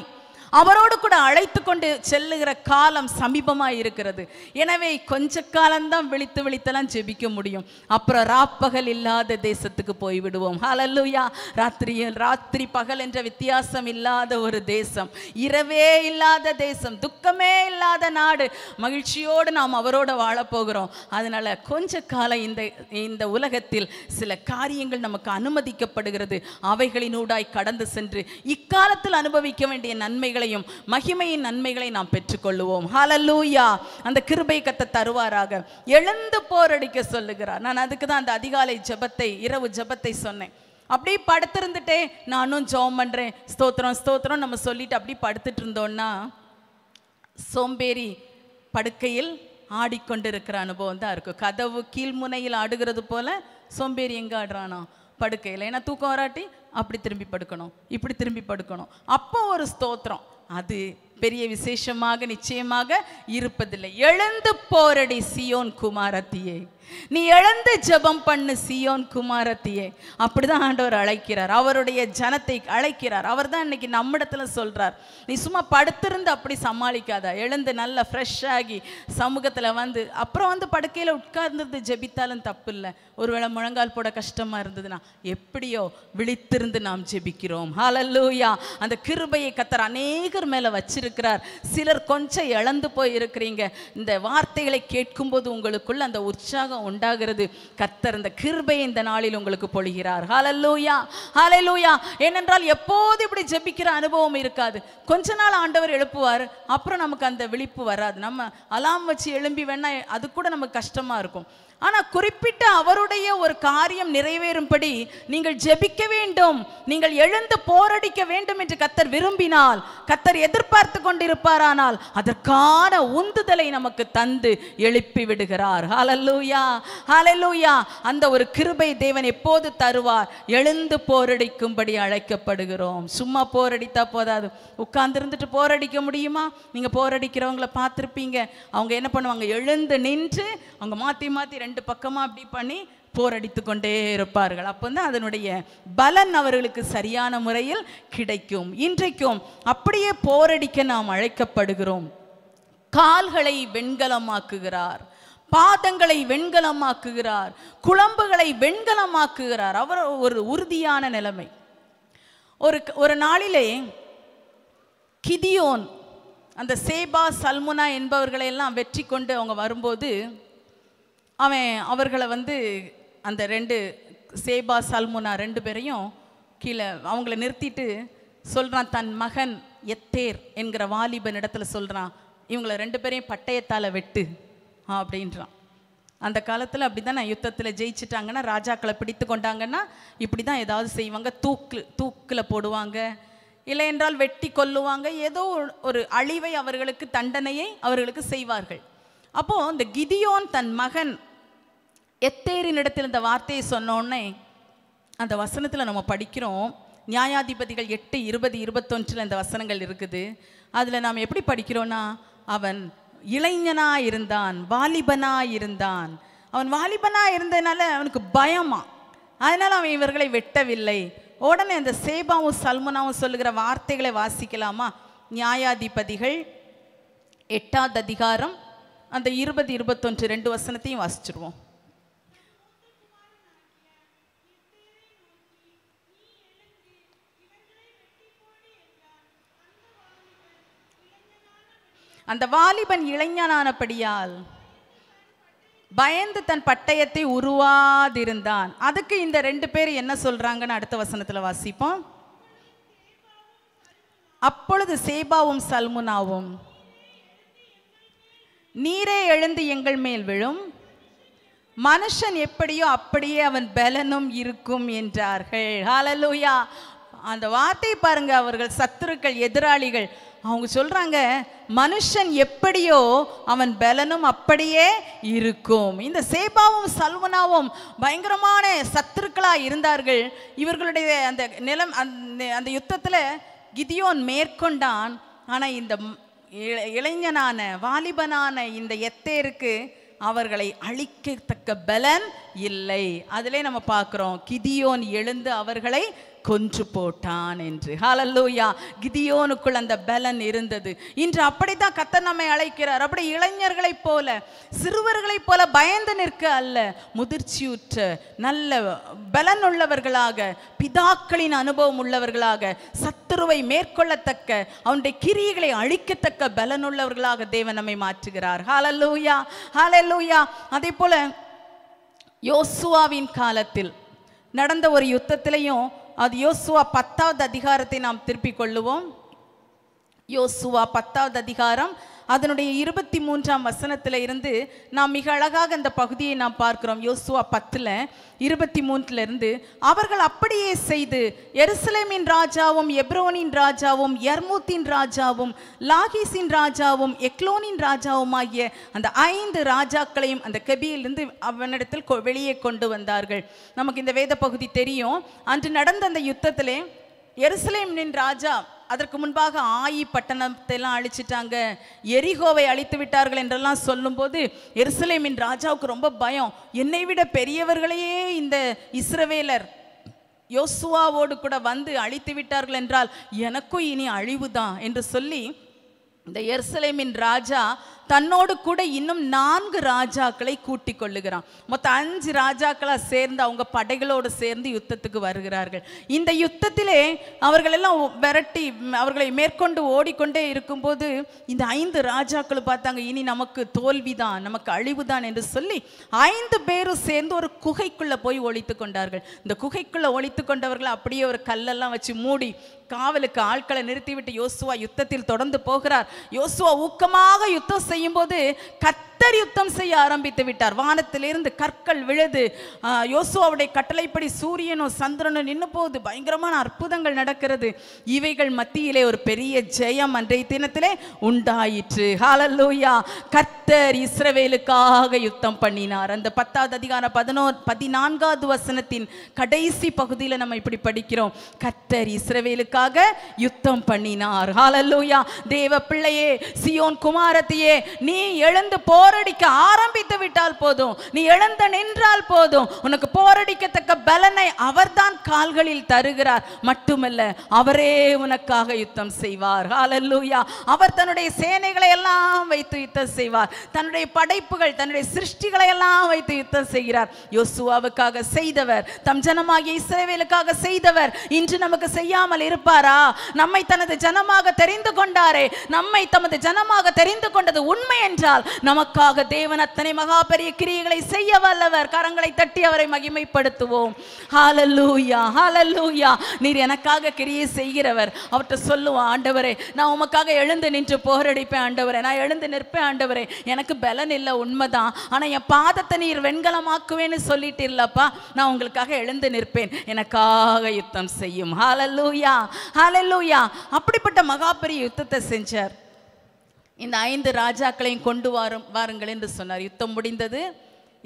Speaker 1: அவரோடு கூட அழைத்து கொண்டு செல்லுகிற காலம் சமீபமாக இருக்கிறது எனவே கொஞ்ச காலம்தான் விழித்து விழித்தெல்லாம் ஜெபிக்க முடியும் அப்புறம் ராப்பகல் இல்லாத தேசத்துக்கு போய்விடுவோம் ஹலல்லுயா ராத்திரி ராத்திரி பகல் என்ற வித்தியாசம் இல்லாத ஒரு தேசம் இரவே இல்லாத தேசம் துக்கமே இல்லாத நாடு மகிழ்ச்சியோடு நாம் அவரோட வாழப்போகிறோம் அதனால் கொஞ்ச காலம் இந்த இந்த உலகத்தில் சில காரியங்கள் நமக்கு அனுமதிக்கப்படுகிறது அவைகளினூடாய் கடந்து சென்று இக்காலத்தில் அனுபவிக்க வேண்டிய நன்மைகளை நன்மைகளையும் மகிமையின் நன்மைகளை நாம் பெற்றுக்கொள்ளுவோம் ஹாலல்லூயா அந்த கிருபை கத்த தருவாராக எழுந்து போரடிக்க சொல்லுகிறார் நான் அதுக்கு தான் அந்த அதிகாலை ஜபத்தை இரவு ஜபத்தை சொன்னேன் அப்படி படுத்திருந்துட்டே நானும் ஜோம் பண்ணுறேன் ஸ்தோத்திரம் ஸ்தோத்திரம் நம்ம சொல்லிட்டு அப்படி படுத்துட்டு இருந்தோம்னா சோம்பேறி படுக்கையில் ஆடிக்கொண்டிருக்கிற அனுபவம் தான் இருக்கும் கதவு கீழ்முனையில் ஆடுகிறது போல சோம்பேறி எங்கே ஆடுறானா படுக்கையில் ஏன்னா தூக்கம் வராட்டி அப்படி திரும்பி படுக்கணும் இப்படி திரும்பி படுக்கணும் அப்போ ஒரு ஸ்தோத்திரம் அது பெரிய விசேஷமாக நிச்சயமாக இருப்பதில்லை எழுந்து போரடி சியோன் குமாரத்தியே நீ எழுந்து ஜெபம் பண்ணு சியோன் குமாரத்தியே அப்படிதான் ஆண்டவர் அழைக்கிறார் அவருடைய ஜனத்தை அழைக்கிறார் அவர் தான் இன்னைக்கு நம்மிடத்துல சொல்றார் நீ சும்மா படுத்திருந்து அப்படி சமாளிக்காத எழுந்து நல்லா ஃப்ரெஷ் ஆகி சமூகத்துல வந்து அப்புறம் வந்து படுக்கையில உட்கார்ந்துருந்து ஜெபித்தாலும் தப்பு இல்லை ஒருவேளை முழங்கால் போட கஷ்டமா இருந்ததுன்னா எப்படியோ விழித்திருந்து நாம் ஜெபிக்கிறோம் ஹலல்லூயா அந்த கிருபையை கத்தர் அநேகர் மேல வச்சிருக்கிறார் சிலர் கொஞ்சம் இழந்து போயிருக்கிறீங்க இந்த வார்த்தைகளை கேட்கும்போது உங்களுக்குள்ள அந்த உற்சாகம் உற்சாகம் உண்டாகிறது கர்த்தர் இந்த கிருபை இந்த நாளில் உங்களுக்கு பொழிகிறார் ஹலல்லூயா ஹலல்லூயா ஏனென்றால் எப்போது இப்படி ஜெபிக்கிற அனுபவம் இருக்காது கொஞ்ச நாள் ஆண்டவர் எழுப்புவார் அப்புறம் நமக்கு அந்த விழிப்பு வராது நம்ம அலாம் வச்சு எழும்பி வேணா அது கூட நமக்கு கஷ்டமாக இருக்கும் ஆனால் குறிப்பிட்ட அவருடைய ஒரு காரியம் நிறைவேறும்படி நீங்கள் ஜெபிக்க வேண்டும் நீங்கள் எழுந்து போரடிக்க வேண்டும் என்று கத்தர் விரும்பினால் கத்தர் எதிர்பார்த்து கொண்டிருப்பாரானால் அதற்கான உந்துதலை நமக்கு தந்து எழுப்பி விடுகிறார் ஹாலல்லூயா ஹாலல்லூயா அந்த ஒரு கிருபை தேவன் எப்போது தருவார் எழுந்து போரடிக்கும்படி அழைக்கப்படுகிறோம் சும்மா போரடித்தா போதாது உட்கார்ந்துருந்துட்டு போரடிக்க முடியுமா நீங்கள் போரடிக்கிறவங்கள பார்த்துருப்பீங்க அவங்க என்ன பண்ணுவாங்க எழுந்து நின்று அவங்க மாற்றி மாற்றி ரெண்டு ரெண்டு பக்கமாக அப்படி பண்ணி போரடித்து கொண்டே இருப்பார்கள் அப்போ தான் அதனுடைய பலன் அவர்களுக்கு சரியான முறையில் கிடைக்கும் இன்றைக்கும் அப்படியே போரடிக்க நாம் அழைக்கப்படுகிறோம் கால்களை வெண்கலமாக்குகிறார் பாதங்களை வெண்கலமாக்குகிறார் குழம்புகளை வெண்கலமாக்குகிறார் அவர் ஒரு உறுதியான நிலைமை ஒரு ஒரு நாளிலே கிதியோன் அந்த சேபா சல்முனா என்பவர்களையெல்லாம் வெற்றி கொண்டு அவங்க வரும்போது அவன் அவர்களை வந்து அந்த ரெண்டு சேபா சல்முனா ரெண்டு பேரையும் கீழே அவங்கள நிறுத்திட்டு சொல்கிறான் தன் மகன் எத்தேர் என்கிற வாலிபன் இடத்துல சொல்கிறான் இவங்களை ரெண்டு பேரையும் பட்டயத்தால் வெட்டு அப்படின்றான் அந்த காலத்தில் அப்படி தான் நான் யுத்தத்தில் ஜெயிச்சிட்டாங்கன்னா ராஜாக்களை பிடித்து கொண்டாங்கன்னா இப்படி தான் ஏதாவது செய்வாங்க தூக்கு தூக்கில் போடுவாங்க இல்லை என்றால் வெட்டி கொல்லுவாங்க ஏதோ ஒரு அழிவை அவர்களுக்கு தண்டனையை அவர்களுக்கு செய்வார்கள் அப்போது இந்த கிதியோன் தன் மகன் எத்தேரின் இடத்தில் இந்த வார்த்தையை சொன்னோடனே அந்த வசனத்தில் நம்ம படிக்கிறோம் நியாயாதிபதிகள் எட்டு இருபது இருபத்தொன்றில் இந்த வசனங்கள் இருக்குது அதில் நாம் எப்படி படிக்கிறோன்னா அவன் இளைஞனாக இருந்தான் வாலிபனாக இருந்தான் அவன் வாலிபனாக இருந்ததுனால அவனுக்கு பயமா அதனால் அவன் இவர்களை வெட்டவில்லை உடனே அந்த சேபாவும் சல்முனாவும் சொல்லுகிற வார்த்தைகளை வாசிக்கலாமா நியாயாதிபதிகள் எட்டாவது அதிகாரம் அந்த இருபது இருபத்தொன்று ரெண்டு வசனத்தையும் வாசிச்சிருவோம் அந்த வாலிபன் இளைஞனானபடியால் பயந்து தன் பட்டயத்தை உருவாதிருந்தான் அதுக்கு இந்த ரெண்டு பேர் என்ன சொல்றாங்கன்னு அடுத்த வசனத்துல வாசிப்போம் அப்பொழுது சேபாவும் சல்முனாவும் நீரே எழுந்து எங்கள் மேல் விழும் மனுஷன் எப்படியோ அப்படியே அவன் பலனும் இருக்கும் என்றார்கள் ஹாலலூயா அந்த வார்த்தை பாருங்க அவர்கள் சத்துருக்கள் எதிராளிகள் அவங்க சொல்றாங்க மனுஷன் எப்படியோ அவன் பலனும் அப்படியே இருக்கும் இந்த சேபாவும் சல்வனாவும் பயங்கரமான சத்துருக்களா இருந்தார்கள் இவர்களுடைய அந்த நிலம் அந்த அந்த யுத்தத்தில் கிதியோன் மேற்கொண்டான் ஆனால் இந்த இளைஞனான வாலிபனான இந்த எத்தேருக்கு அவர்களை அழிக்கத்தக்க பலன் இல்லை அதிலே நம்ம பார்க்குறோம் கிதியோன் எழுந்து அவர்களை கொன்று போட்டான் என்று ஹாலல்லூயா கிதியோனுக்குள் அந்த பலன் இருந்தது இன்று அப்படித்தான் கத்த நம்மை அழைக்கிறார் அப்படி இளைஞர்களைப் போல சிறுவர்களைப் போல பயந்து நிற்க அல்ல முதிர்ச்சியுற்ற நல்ல பலன் உள்ளவர்களாக பிதாக்களின் அனுபவம் உள்ளவர்களாக சத்துருவை மேற்கொள்ளத்தக்க அவனுடைய கிரியைகளை அழிக்கத்தக்க பலன் உள்ளவர்களாக தேவன் நம்மை மாற்றுகிறார் ஹாலல்லூயா ஹாலல்லூயா அதே போல யோசுவாவின் காலத்தில் நடந்த ஒரு யுத்தத்திலையும் அது யோசுவா பத்தாவது அதிகாரத்தை நாம் திருப்பிக் கொள்ளுவோம் யோசுவா பத்தாவது அதிகாரம் அதனுடைய இருபத்தி மூன்றாம் வசனத்தில் இருந்து நாம் மிக அழகாக அந்த பகுதியை நாம் பார்க்கிறோம் யோசுவா பத்தில் இருபத்தி மூன்றிலிருந்து அவர்கள் அப்படியே செய்து எருசலேமின் ராஜாவும் எப்ரோனின் ராஜாவும் யர்மூத்தின் ராஜாவும் லாகிஸின் ராஜாவும் எக்லோனின் ராஜாவும் ஆகிய அந்த ஐந்து ராஜாக்களையும் அந்த கெபியிலிருந்து அவனிடத்தில் வெளியே கொண்டு வந்தார்கள் நமக்கு இந்த வேத பகுதி தெரியும் அன்று நடந்த அந்த யுத்தத்திலே எருசலேமின் ராஜா அதற்கு முன்பாக ஆயி பட்டணத்தையெல்லாம் அழிச்சிட்டாங்க எரிகோவை அழித்து விட்டார்கள் என்றெல்லாம் சொல்லும்போது எருசலேமின் ராஜாவுக்கு ரொம்ப பயம் என்னை விட பெரியவர்களையே இந்த இஸ்ரவேலர் யோசுவாவோடு கூட வந்து அழித்து விட்டார்கள் என்றால் எனக்கும் இனி அழிவுதான் என்று சொல்லி இந்த எருசலேமின் ராஜா தன்னோடு கூட இன்னும் நான்கு ராஜாக்களை கூட்டிக் கொள்ளுகிறான் மொத்தம் அஞ்சு ராஜாக்களா சேர்ந்து அவங்க படைகளோடு சேர்ந்து யுத்தத்துக்கு வருகிறார்கள் இந்த யுத்தத்திலே அவர்கள் எல்லாம் விரட்டி அவர்களை மேற்கொண்டு ஓடிக்கொண்டே இருக்கும்போது இந்த ஐந்து ராஜாக்கள் பார்த்தாங்க இனி நமக்கு தோல்விதான் நமக்கு அழிவுதான் என்று சொல்லி ஐந்து பேரும் சேர்ந்து ஒரு குகைக்குள்ள போய் ஒழித்து கொண்டார்கள் இந்த குகைக்குள்ள ஒழித்து கொண்டவர்களை அப்படியே ஒரு கல்லெல்லாம் வச்சு மூடி காவலுக்கு ஆட்களை நிறுத்திவிட்டு யோசுவா யுத்தத்தில் தொடர்ந்து போகிறார் யோசுவா ஊக்கமாக யுத்தம் செய்யும் போது கத் கத்தர் யுத்தம் செய்ய ஆரம்பித்து விட்டார் வானத்திலிருந்து கற்கள் விழுது யோசுவாவுடைய கட்டளைப்படி சூரியனும் சந்திரனும் நின்று போகுது பயங்கரமான அற்புதங்கள் நடக்கிறது இவைகள் மத்தியிலே ஒரு பெரிய ஜெயம் அன்றைய தினத்திலே உண்டாயிற்று ஹாலல்லூயா கர்த்தர் இஸ்ரவேலுக்காக யுத்தம் பண்ணினார் அந்த பத்தாவது அதிகார பதினோ பதினான்காவது வசனத்தின் கடைசி பகுதியில் நம்ம இப்படி படிக்கிறோம் கர்த்தர் இஸ்ரவேலுக்காக யுத்தம் பண்ணினார் ஹாலல்லூயா தேவ பிள்ளையே சியோன் குமாரத்தையே நீ எழுந்து போ போரடிக்க ஆரம்பித்து விட்டால் போதும் நீ எழுந்த நின்றால் போதும் உனக்கு போரடிக்கத்தக்க பலனை அவர்தான் கால்களில் தருகிறார் மட்டுமல்ல அவரே உனக்காக யுத்தம் செய்வார் ஹாலல்லூயா அவர் தன்னுடைய சேனைகளை எல்லாம் வைத்து யுத்தம் செய்வார் தன்னுடைய படைப்புகள் தன்னுடைய சிருஷ்டிகளை எல்லாம் வைத்து யுத்தம் செய்கிறார் யோசுவாவுக்காக செய்தவர் தம் ஜனமாகிய இஸ்ரேவேலுக்காக செய்தவர் இன்று நமக்கு செய்யாமல் இருப்பாரா நம்மை தனது ஜனமாக தெரிந்து கொண்டாரே நம்மை தமது ஜனமாக தெரிந்து கொண்டது உண்மை என்றால் நமக்கு நமக்காக தேவன் அத்தனை மகா பெரிய கிரியைகளை செய்ய வல்லவர் கரங்களை தட்டி அவரை மகிமைப்படுத்துவோம் ஹாலல்லூயா ஹாலல்லூயா நீர் எனக்காக கிரியை செய்கிறவர் அவர்கிட்ட சொல்லுவோம் ஆண்டவரே நான் உமக்காக எழுந்து நின்று போரடிப்பேன் ஆண்டவரே நான் எழுந்து நிற்பேன் ஆண்டவரே எனக்கு பலன் இல்லை உண்மைதான் ஆனால் என் பாதத்தை நீர் வெண்கலமாக்குவேன்னு சொல்லிட்டு இல்லப்பா நான் உங்களுக்காக எழுந்து நிற்பேன் எனக்காக யுத்தம் செய்யும் ஹாலல்லூயா ஹாலல்லூயா அப்படிப்பட்ட மகா பெரிய யுத்தத்தை செஞ்சார் இந்த ஐந்து ராஜாக்களையும் கொண்டு வாரும் வாருங்கள் என்று சொன்னார் யுத்தம் முடிந்தது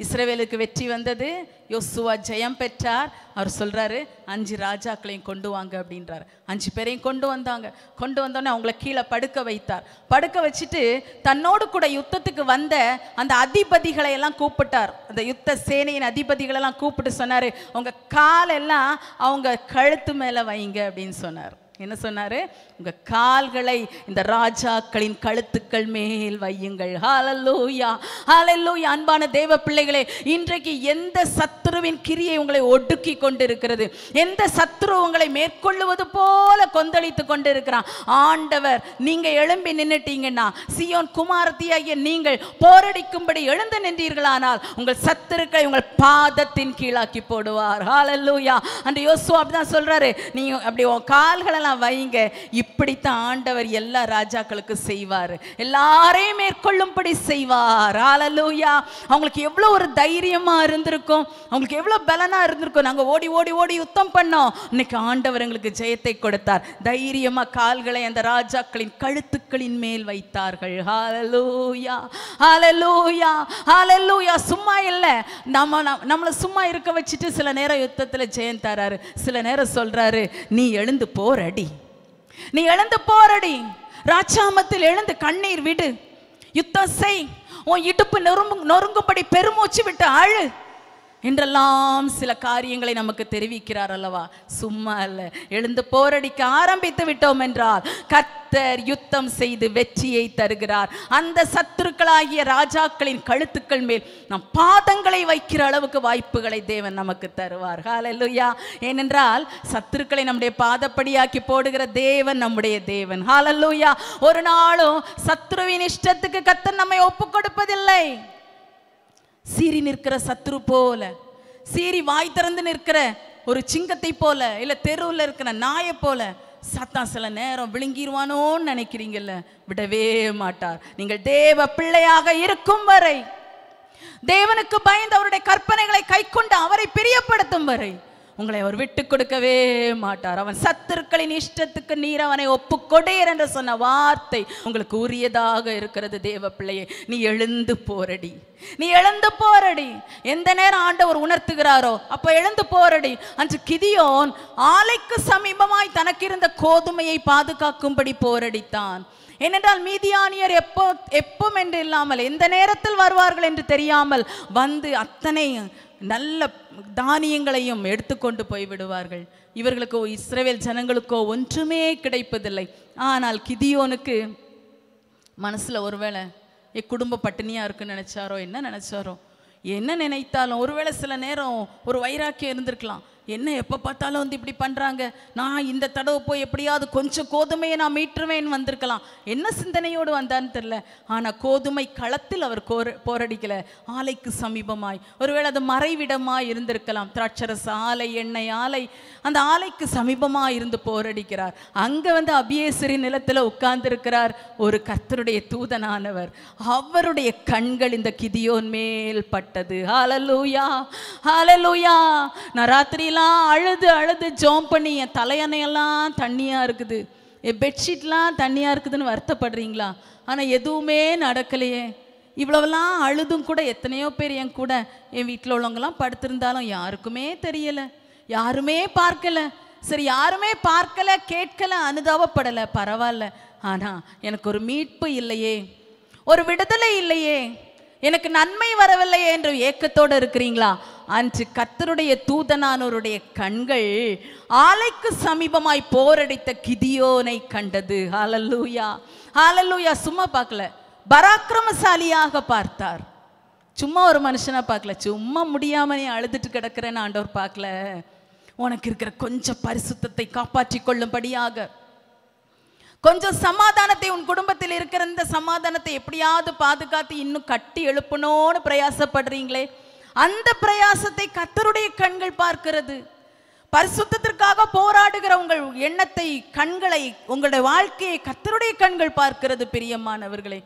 Speaker 1: இஸ்ரேவேலுக்கு வெற்றி வந்தது யோசுவா ஜெயம் பெற்றார் அவர் சொல்கிறாரு அஞ்சு ராஜாக்களையும் கொண்டு வாங்க அப்படின்றார் அஞ்சு பேரையும் கொண்டு வந்தாங்க கொண்டு வந்தோன்னே அவங்கள கீழே படுக்க வைத்தார் படுக்க வச்சுட்டு தன்னோடு கூட யுத்தத்துக்கு வந்த அந்த அதிபதிகளை எல்லாம் கூப்பிட்டார் அந்த யுத்த சேனையின் அதிபதிகளெல்லாம் கூப்பிட்டு சொன்னார் உங்கள் காலெல்லாம் அவங்க கழுத்து மேலே வைங்க அப்படின்னு சொன்னார் என்ன சொன்னாரு உங்க கால்களை இந்த ராஜாக்களின் கழுத்துக்கள் மேல் வையுங்கள் ஹாலல்லூயா ஹாலல்லூயா அன்பான தேவ பிள்ளைகளே இன்றைக்கு எந்த சத்துருவின் கிரியை உங்களை ஒடுக்கி கொண்டு இருக்கிறது எந்த சத்துரு உங்களை மேற்கொள்ளுவது போல கொந்தளித்து கொண்டு இருக்கிறான் ஆண்டவர் நீங்க எழும்பி நின்னுட்டீங்கன்னா சியோன் குமாரத்தியாகிய நீங்கள் போரடிக்கும்படி எழுந்து நின்றீர்களானால் உங்கள் சத்துருக்களை உங்கள் பாதத்தின் கீழாக்கி போடுவார் ஹாலல்லூயா அந்த யோசுவா அப்படிதான் சொல்றாரு நீ அப்படி உன் கால்களெல்லாம் அடியாளம் வைங்க இப்படித்தான் ஆண்டவர் எல்லா ராஜாக்களுக்கு செய்வார் எல்லாரையும் மேற்கொள்ளும்படி செய்வார் ஆலலூயா அவங்களுக்கு எவ்வளோ ஒரு தைரியமாக இருந்திருக்கும் அவங்களுக்கு எவ்வளோ பலனாக இருந்திருக்கும் நாங்கள் ஓடி ஓடி ஓடி யுத்தம் பண்ணோம் இன்னைக்கு ஆண்டவர் எங்களுக்கு ஜெயத்தை கொடுத்தார் தைரியமாக கால்களை அந்த ராஜாக்களின் கழுத்துக்களின் மேல் வைத்தார்கள் ஹாலலூயா ஹாலலூயா ஹாலலூயா சும்மா இல்லை நம்ம நம்மளை சும்மா இருக்க வச்சுட்டு சில நேரம் யுத்தத்தில் ஜெயம் தராரு சில நேரம் சொல்கிறாரு நீ எழுந்து போற போராடி நீ எழுந்து போராடி ராச்சாமத்தில் எழுந்து கண்ணீர் விடு யுத்தம் செய் உன் இடுப்பு நொறுங்கும்படி பெருமூச்சு விட்டு ஆழு என்றெல்லாம் சில காரியங்களை நமக்கு தெரிவிக்கிறார் அல்லவா சும்மா அல்ல எழுந்து போரடிக்க ஆரம்பித்து விட்டோம் என்றால் கத்தர் யுத்தம் செய்து வெற்றியை தருகிறார் அந்த சத்துருக்களாகிய ராஜாக்களின் கழுத்துக்கள் மேல் நம் பாதங்களை வைக்கிற அளவுக்கு வாய்ப்புகளை தேவன் நமக்கு தருவார் ஹாலல்லுயா ஏனென்றால் சத்துருக்களை நம்முடைய பாதப்படியாக்கி போடுகிற தேவன் நம்முடைய தேவன் ஹாலல்லுயா ஒரு நாளும் சத்ருவின் இஷ்டத்துக்கு கத்தர் நம்மை ஒப்பு கொடுப்பதில்லை சீறி நிற்கிற சத்ரு போல சீறி வாய் திறந்து நிற்கிற ஒரு சிங்கத்தை போல இல்ல தெருவில் இருக்கிற நாயை போல சத்தா சில நேரம் விழுங்கிடுவானோன்னு நினைக்கிறீங்கல்ல விடவே மாட்டார் நீங்கள் தேவ பிள்ளையாக இருக்கும் வரை தேவனுக்கு பயந்து அவருடைய கற்பனைகளை கை கொண்டு அவரை பிரியப்படுத்தும் வரை உங்களை அவர் விட்டு கொடுக்கவே மாட்டார் அவன் சத்துருக்களின் இஷ்டத்துக்கு நீர் அவனை ஒப்புக்கொடீர் என்று சொன்ன வார்த்தை உங்களுக்கு உரியதாக இருக்கிறது தேவ பிள்ளையே நீ எழுந்து போரடி நீ எழுந்து போரடி எந்த நேரம் ஆண்டவர் உணர்த்துகிறாரோ அப்போ எழுந்து போரடி அன்று கிதியோன் ஆலைக்கு சமீபமாய் தனக்கு இருந்த கோதுமையை பாதுகாக்கும்படி போரடித்தான் ஏனென்றால் மீதியானியர் எப்போ எப்போம் என்று இல்லாமல் எந்த நேரத்தில் வருவார்கள் என்று தெரியாமல் வந்து அத்தனை நல்ல தானியங்களையும் எடுத்துக்கொண்டு போய்விடுவார்கள் இவர்களுக்கோ இஸ்ரேவேல் ஜனங்களுக்கோ ஒன்றுமே கிடைப்பதில்லை ஆனால் கிதியோனுக்கு மனசில் ஒருவேளை என் குடும்ப பட்டினியாக இருக்குன்னு நினச்சாரோ என்ன நினச்சாரோ என்ன நினைத்தாலும் ஒருவேளை சில நேரம் ஒரு வைராக்கியம் இருந்திருக்கலாம் என்ன எப்போ பார்த்தாலும் வந்து இப்படி பண்ணுறாங்க நான் இந்த தடவை போய் எப்படியாவது கொஞ்சம் கோதுமையை நான் மீட்டுருவேன் வந்திருக்கலாம் என்ன சிந்தனையோடு வந்தான்னு தெரில ஆனால் கோதுமை களத்தில் அவர் கோர போரடிக்கலை ஆலைக்கு சமீபமாய் ஒருவேளை அது மறைவிடமாக இருந்திருக்கலாம் திராட்சரச ஆலை எண்ணெய் ஆலை அந்த ஆலைக்கு சமீபமாக இருந்து போரடிக்கிறார் அங்கே வந்து அபியேசரி நிலத்தில் உட்கார்ந்துருக்கிறார் ஒரு கர்த்தருடைய தூதனானவர் அவருடைய கண்கள் இந்த கிதியோன் மேல் பட்டது ஹாலலூயா ஹாலலூயா நான் ராத்திரியில் எல்லாம் அழுது அழுது ஜோம் பண்ணி என் தலையணையெல்லாம் தண்ணியாக இருக்குது என் பெட்ஷீட்லாம் தண்ணியாக இருக்குதுன்னு வருத்தப்படுறீங்களா ஆனால் எதுவுமே நடக்கலையே இவ்வளவெல்லாம் அழுதும் கூட எத்தனையோ பேர் என் கூட என் வீட்டில் உள்ளவங்கலாம் படுத்திருந்தாலும் யாருக்குமே தெரியலை யாருமே பார்க்கலை சரி யாருமே பார்க்கலை கேட்கலை அனுதாபப்படலை பரவாயில்ல ஆனால் எனக்கு ஒரு மீட்பு இல்லையே ஒரு விடுதலை இல்லையே எனக்கு நன்மை வரவில்லையே என்று ஏக்கத்தோடு இருக்கிறீங்களா அன்று கத்தருடைய தூதனானோருடைய கண்கள் ஆலைக்கு சமீபமாய் போரடித்த கிதியோனை கண்டது ஹாலல்லூயா ஹாலல்லூயா சும்மா பார்க்கல பராக்கிரமசாலியாக பார்த்தார் சும்மா ஒரு மனுஷனை பார்க்கல சும்மா முடியாம நீ அழுதுட்டு கிடக்கிறேன்னு ஆண்டவர் பார்க்கல உனக்கு இருக்கிற கொஞ்சம் பரிசுத்தத்தை காப்பாற்றி கொள்ளும்படியாக கொஞ்சம் சமாதானத்தை உன் குடும்பத்தில் இருக்கிற இந்த சமாதானத்தை எப்படியாவது பாதுகாத்து இன்னும் கட்டி எழுப்பணும்னு பிரயாசப்படுறீங்களே அந்த பிரயாசத்தை கத்தருடைய கண்கள் பார்க்கிறது பரிசுத்திற்காக போராடுகிற உங்கள் எண்ணத்தை கண்களை உங்களுடைய வாழ்க்கையை கத்தருடைய கண்கள் பார்க்கிறது பெரியம்மானவர்களே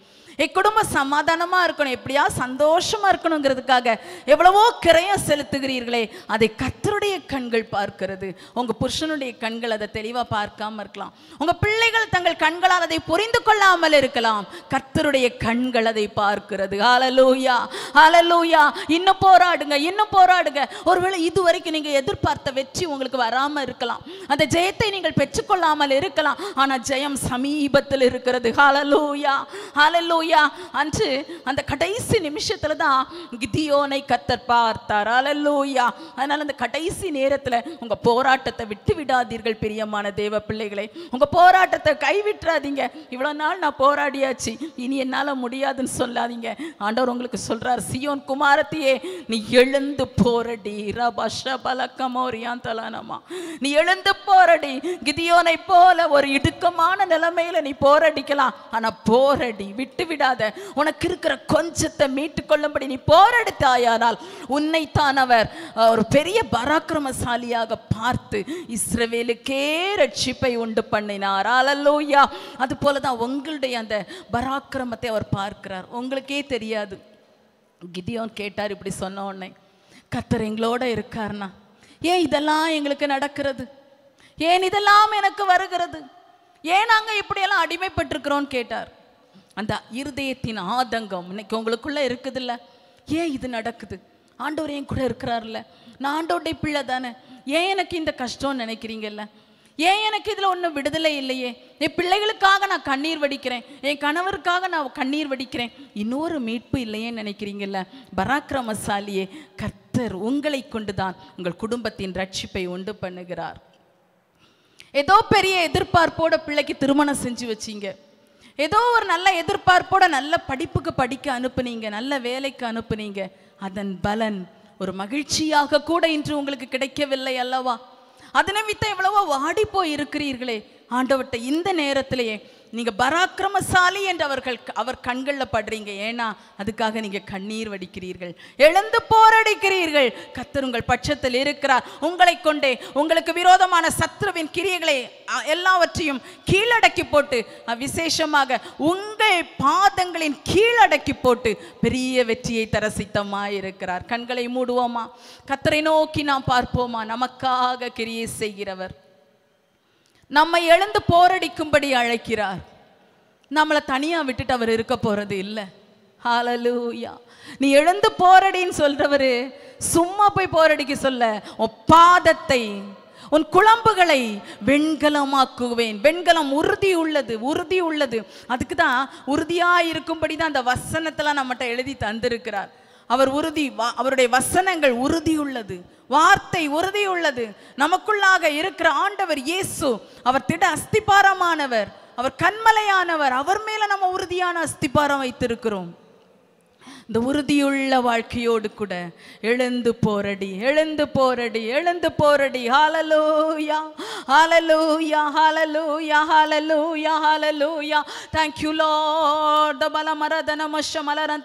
Speaker 1: என் குடும்ப சமாதானமாக இருக்கணும் எப்படியா சந்தோஷமாக இருக்கணுங்கிறதுக்காக எவ்வளவோ கிரையம் செலுத்துகிறீர்களே அதை கத்தருடைய கண்கள் பார்க்கிறது உங்கள் புருஷனுடைய கண்கள் அதை தெளிவாக பார்க்காம இருக்கலாம் உங்கள் பிள்ளைகள் தங்கள் கண்களால் அதை புரிந்து கொள்ளாமல் இருக்கலாம் கத்தருடைய கண்கள் அதை பார்க்கிறது அலலூயா அலலூயா இன்னும் போராடுங்க இன்னும் போராடுங்க ஒருவேளை இதுவரைக்கும் நீங்கள் எதிர்பார்த்த வெற்றி உங்களுக்கு வராமல் இருக்கலாம் அந்த ஜெயத்தை நீங்கள் பெற்றுக்கொள்ளாமல் இருக்கலாம் ஆனால் ஜெயம் சமீபத்தில் இருக்கிறது ஹலலூயா ஹலலூயா ஹலலூயா அன்று அந்த கடைசி நிமிஷத்துல தான் கிதியோனை கத்தர் பார்த்தார் அலலூயா அதனால அந்த கடைசி நேரத்துல உங்க போராட்டத்தை விட்டு விடாதீர்கள் பிரியமான தேவ பிள்ளைகளை உங்க போராட்டத்தை கைவிட்டுறாதீங்க இவ்வளவு நாள் நான் போராடியாச்சு இனி என்னால முடியாதுன்னு சொல்லாதீங்க ஆண்டவர் உங்களுக்கு சொல்றார் சியோன் குமாரத்தையே நீ எழுந்து போரடி ரபஷ பலக்கமோ ரியாந்தலானமா நீ எழுந்து போரடி கிதியோனை போல ஒரு இடுக்கமான நிலைமையில நீ போரடிக்கலாம் ஆனா போரடி விட்டு விட விடாத உனக்கு இருக்கிற கொஞ்சத்தை மீட்டுக்கொள்ளும்படி நீ போராடுத்தாயானால் உன்னைத்தான் அவர் ஒரு பெரிய பராக்கிரமசாலியாக பார்த்து இஸ்ரவேலுக்கே ரட்சிப்பை உண்டு பண்ணினார் அலல்லோயா அது போல தான் உங்களுடைய அந்த பராக்கிரமத்தை அவர் பார்க்கிறார் உங்களுக்கே தெரியாது கிதியோன் கேட்டார் இப்படி சொன்ன உடனே கத்தர் எங்களோட இருக்கார்னா ஏன் இதெல்லாம் எங்களுக்கு நடக்கிறது ஏன் இதெல்லாம் எனக்கு வருகிறது ஏன் நாங்கள் இப்படியெல்லாம் அடிமைப்பட்டிருக்கிறோன்னு கேட்டார் அந்த இருதயத்தின் ஆதங்கம் இன்னைக்கு உங்களுக்குள்ளே இருக்குதுல்ல ஏன் இது நடக்குது ஆண்டவர் என் கூட இருக்கிறார்ல நான் ஆண்டோடைய பிள்ளை தானே ஏன் எனக்கு இந்த கஷ்டம்னு நினைக்கிறீங்கல்ல ஏன் எனக்கு இதில் ஒன்றும் விடுதலை இல்லையே என் பிள்ளைகளுக்காக நான் கண்ணீர் வடிக்கிறேன் என் கணவருக்காக நான் கண்ணீர் வடிக்கிறேன் இன்னொரு மீட்பு இல்லையேன்னு நினைக்கிறீங்கல்ல பராக்கிரமசாலியே கர்த்தர் உங்களை கொண்டு தான் உங்கள் குடும்பத்தின் ரட்சிப்பை உண்டு பண்ணுகிறார் ஏதோ பெரிய எதிர்பார்ப்போட பிள்ளைக்கு திருமணம் செஞ்சு வச்சிங்க ஏதோ ஒரு நல்ல எதிர்பார்ப்போட நல்ல படிப்புக்கு படிக்க அனுப்புனீங்க நல்ல வேலைக்கு அனுப்புனீங்க அதன் பலன் ஒரு மகிழ்ச்சியாக கூட இன்று உங்களுக்கு கிடைக்கவில்லை அல்லவா அதனை வித்த எவ்வளவோ வாடி போய் இருக்கிறீர்களே ஆண்டவர்கிட்ட இந்த நேரத்திலேயே நீங்கள் பராக்கிரமசாலி என்று அவர்கள் அவர் கண்களில் படுறீங்க ஏன்னா அதுக்காக நீங்கள் கண்ணீர் வடிக்கிறீர்கள் எழுந்து போராடிக்கிறீர்கள் கத்தர் உங்கள் பட்சத்தில் இருக்கிறார் உங்களை கொண்டே உங்களுக்கு விரோதமான சத்ருவின் கிரியைகளை எல்லாவற்றையும் கீழடக்கி போட்டு விசேஷமாக உங்கள் பாதங்களின் கீழடக்கி போட்டு பெரிய வெற்றியை தர சித்தமாக இருக்கிறார் கண்களை மூடுவோமா கத்தரை நோக்கி நாம் பார்ப்போமா நமக்காக கிரியை செய்கிறவர் நம்மை எழுந்து போரடிக்கும்படி அழைக்கிறார் நம்மளை தனியாக விட்டுட்டு அவர் இருக்க போகிறது இல்லை ஹாலலூயா நீ எழுந்து போரடின்னு சொல்றவரு சும்மா போய் போரடிக்க சொல்ல ஒப்பாதத்தை பாதத்தை உன் குழம்புகளை வெண்கலமாக்குவேன் வெண்கலம் உறுதி உள்ளது உறுதி உள்ளது அதுக்கு தான் உறுதியாக இருக்கும்படி தான் அந்த வசனத்தெல்லாம் நம்மகிட்ட எழுதி தந்திருக்கிறார் அவர் உறுதி அவருடைய வசனங்கள் உறுதியுள்ளது வார்த்தை உறுதியுள்ளது நமக்குள்ளாக இருக்கிற ஆண்டவர் இயேசு அவர் திட அஸ்திபாரமானவர் அவர் கண்மலையானவர் அவர் மேல நம்ம உறுதியான அஸ்திபாரம் வைத்திருக்கிறோம் இந்த உறுதியுள்ள வாழ்க்கையோடு கூட எழுந்து போரடி எழுந்து போரடி எழுந்து போரடி ஹாலலூயா ஹாலலூயா ஹாலலூயா ஹாலலூயா ஹாலலூயா தேங்க்யூ லார்ட் பல மரதன மஷ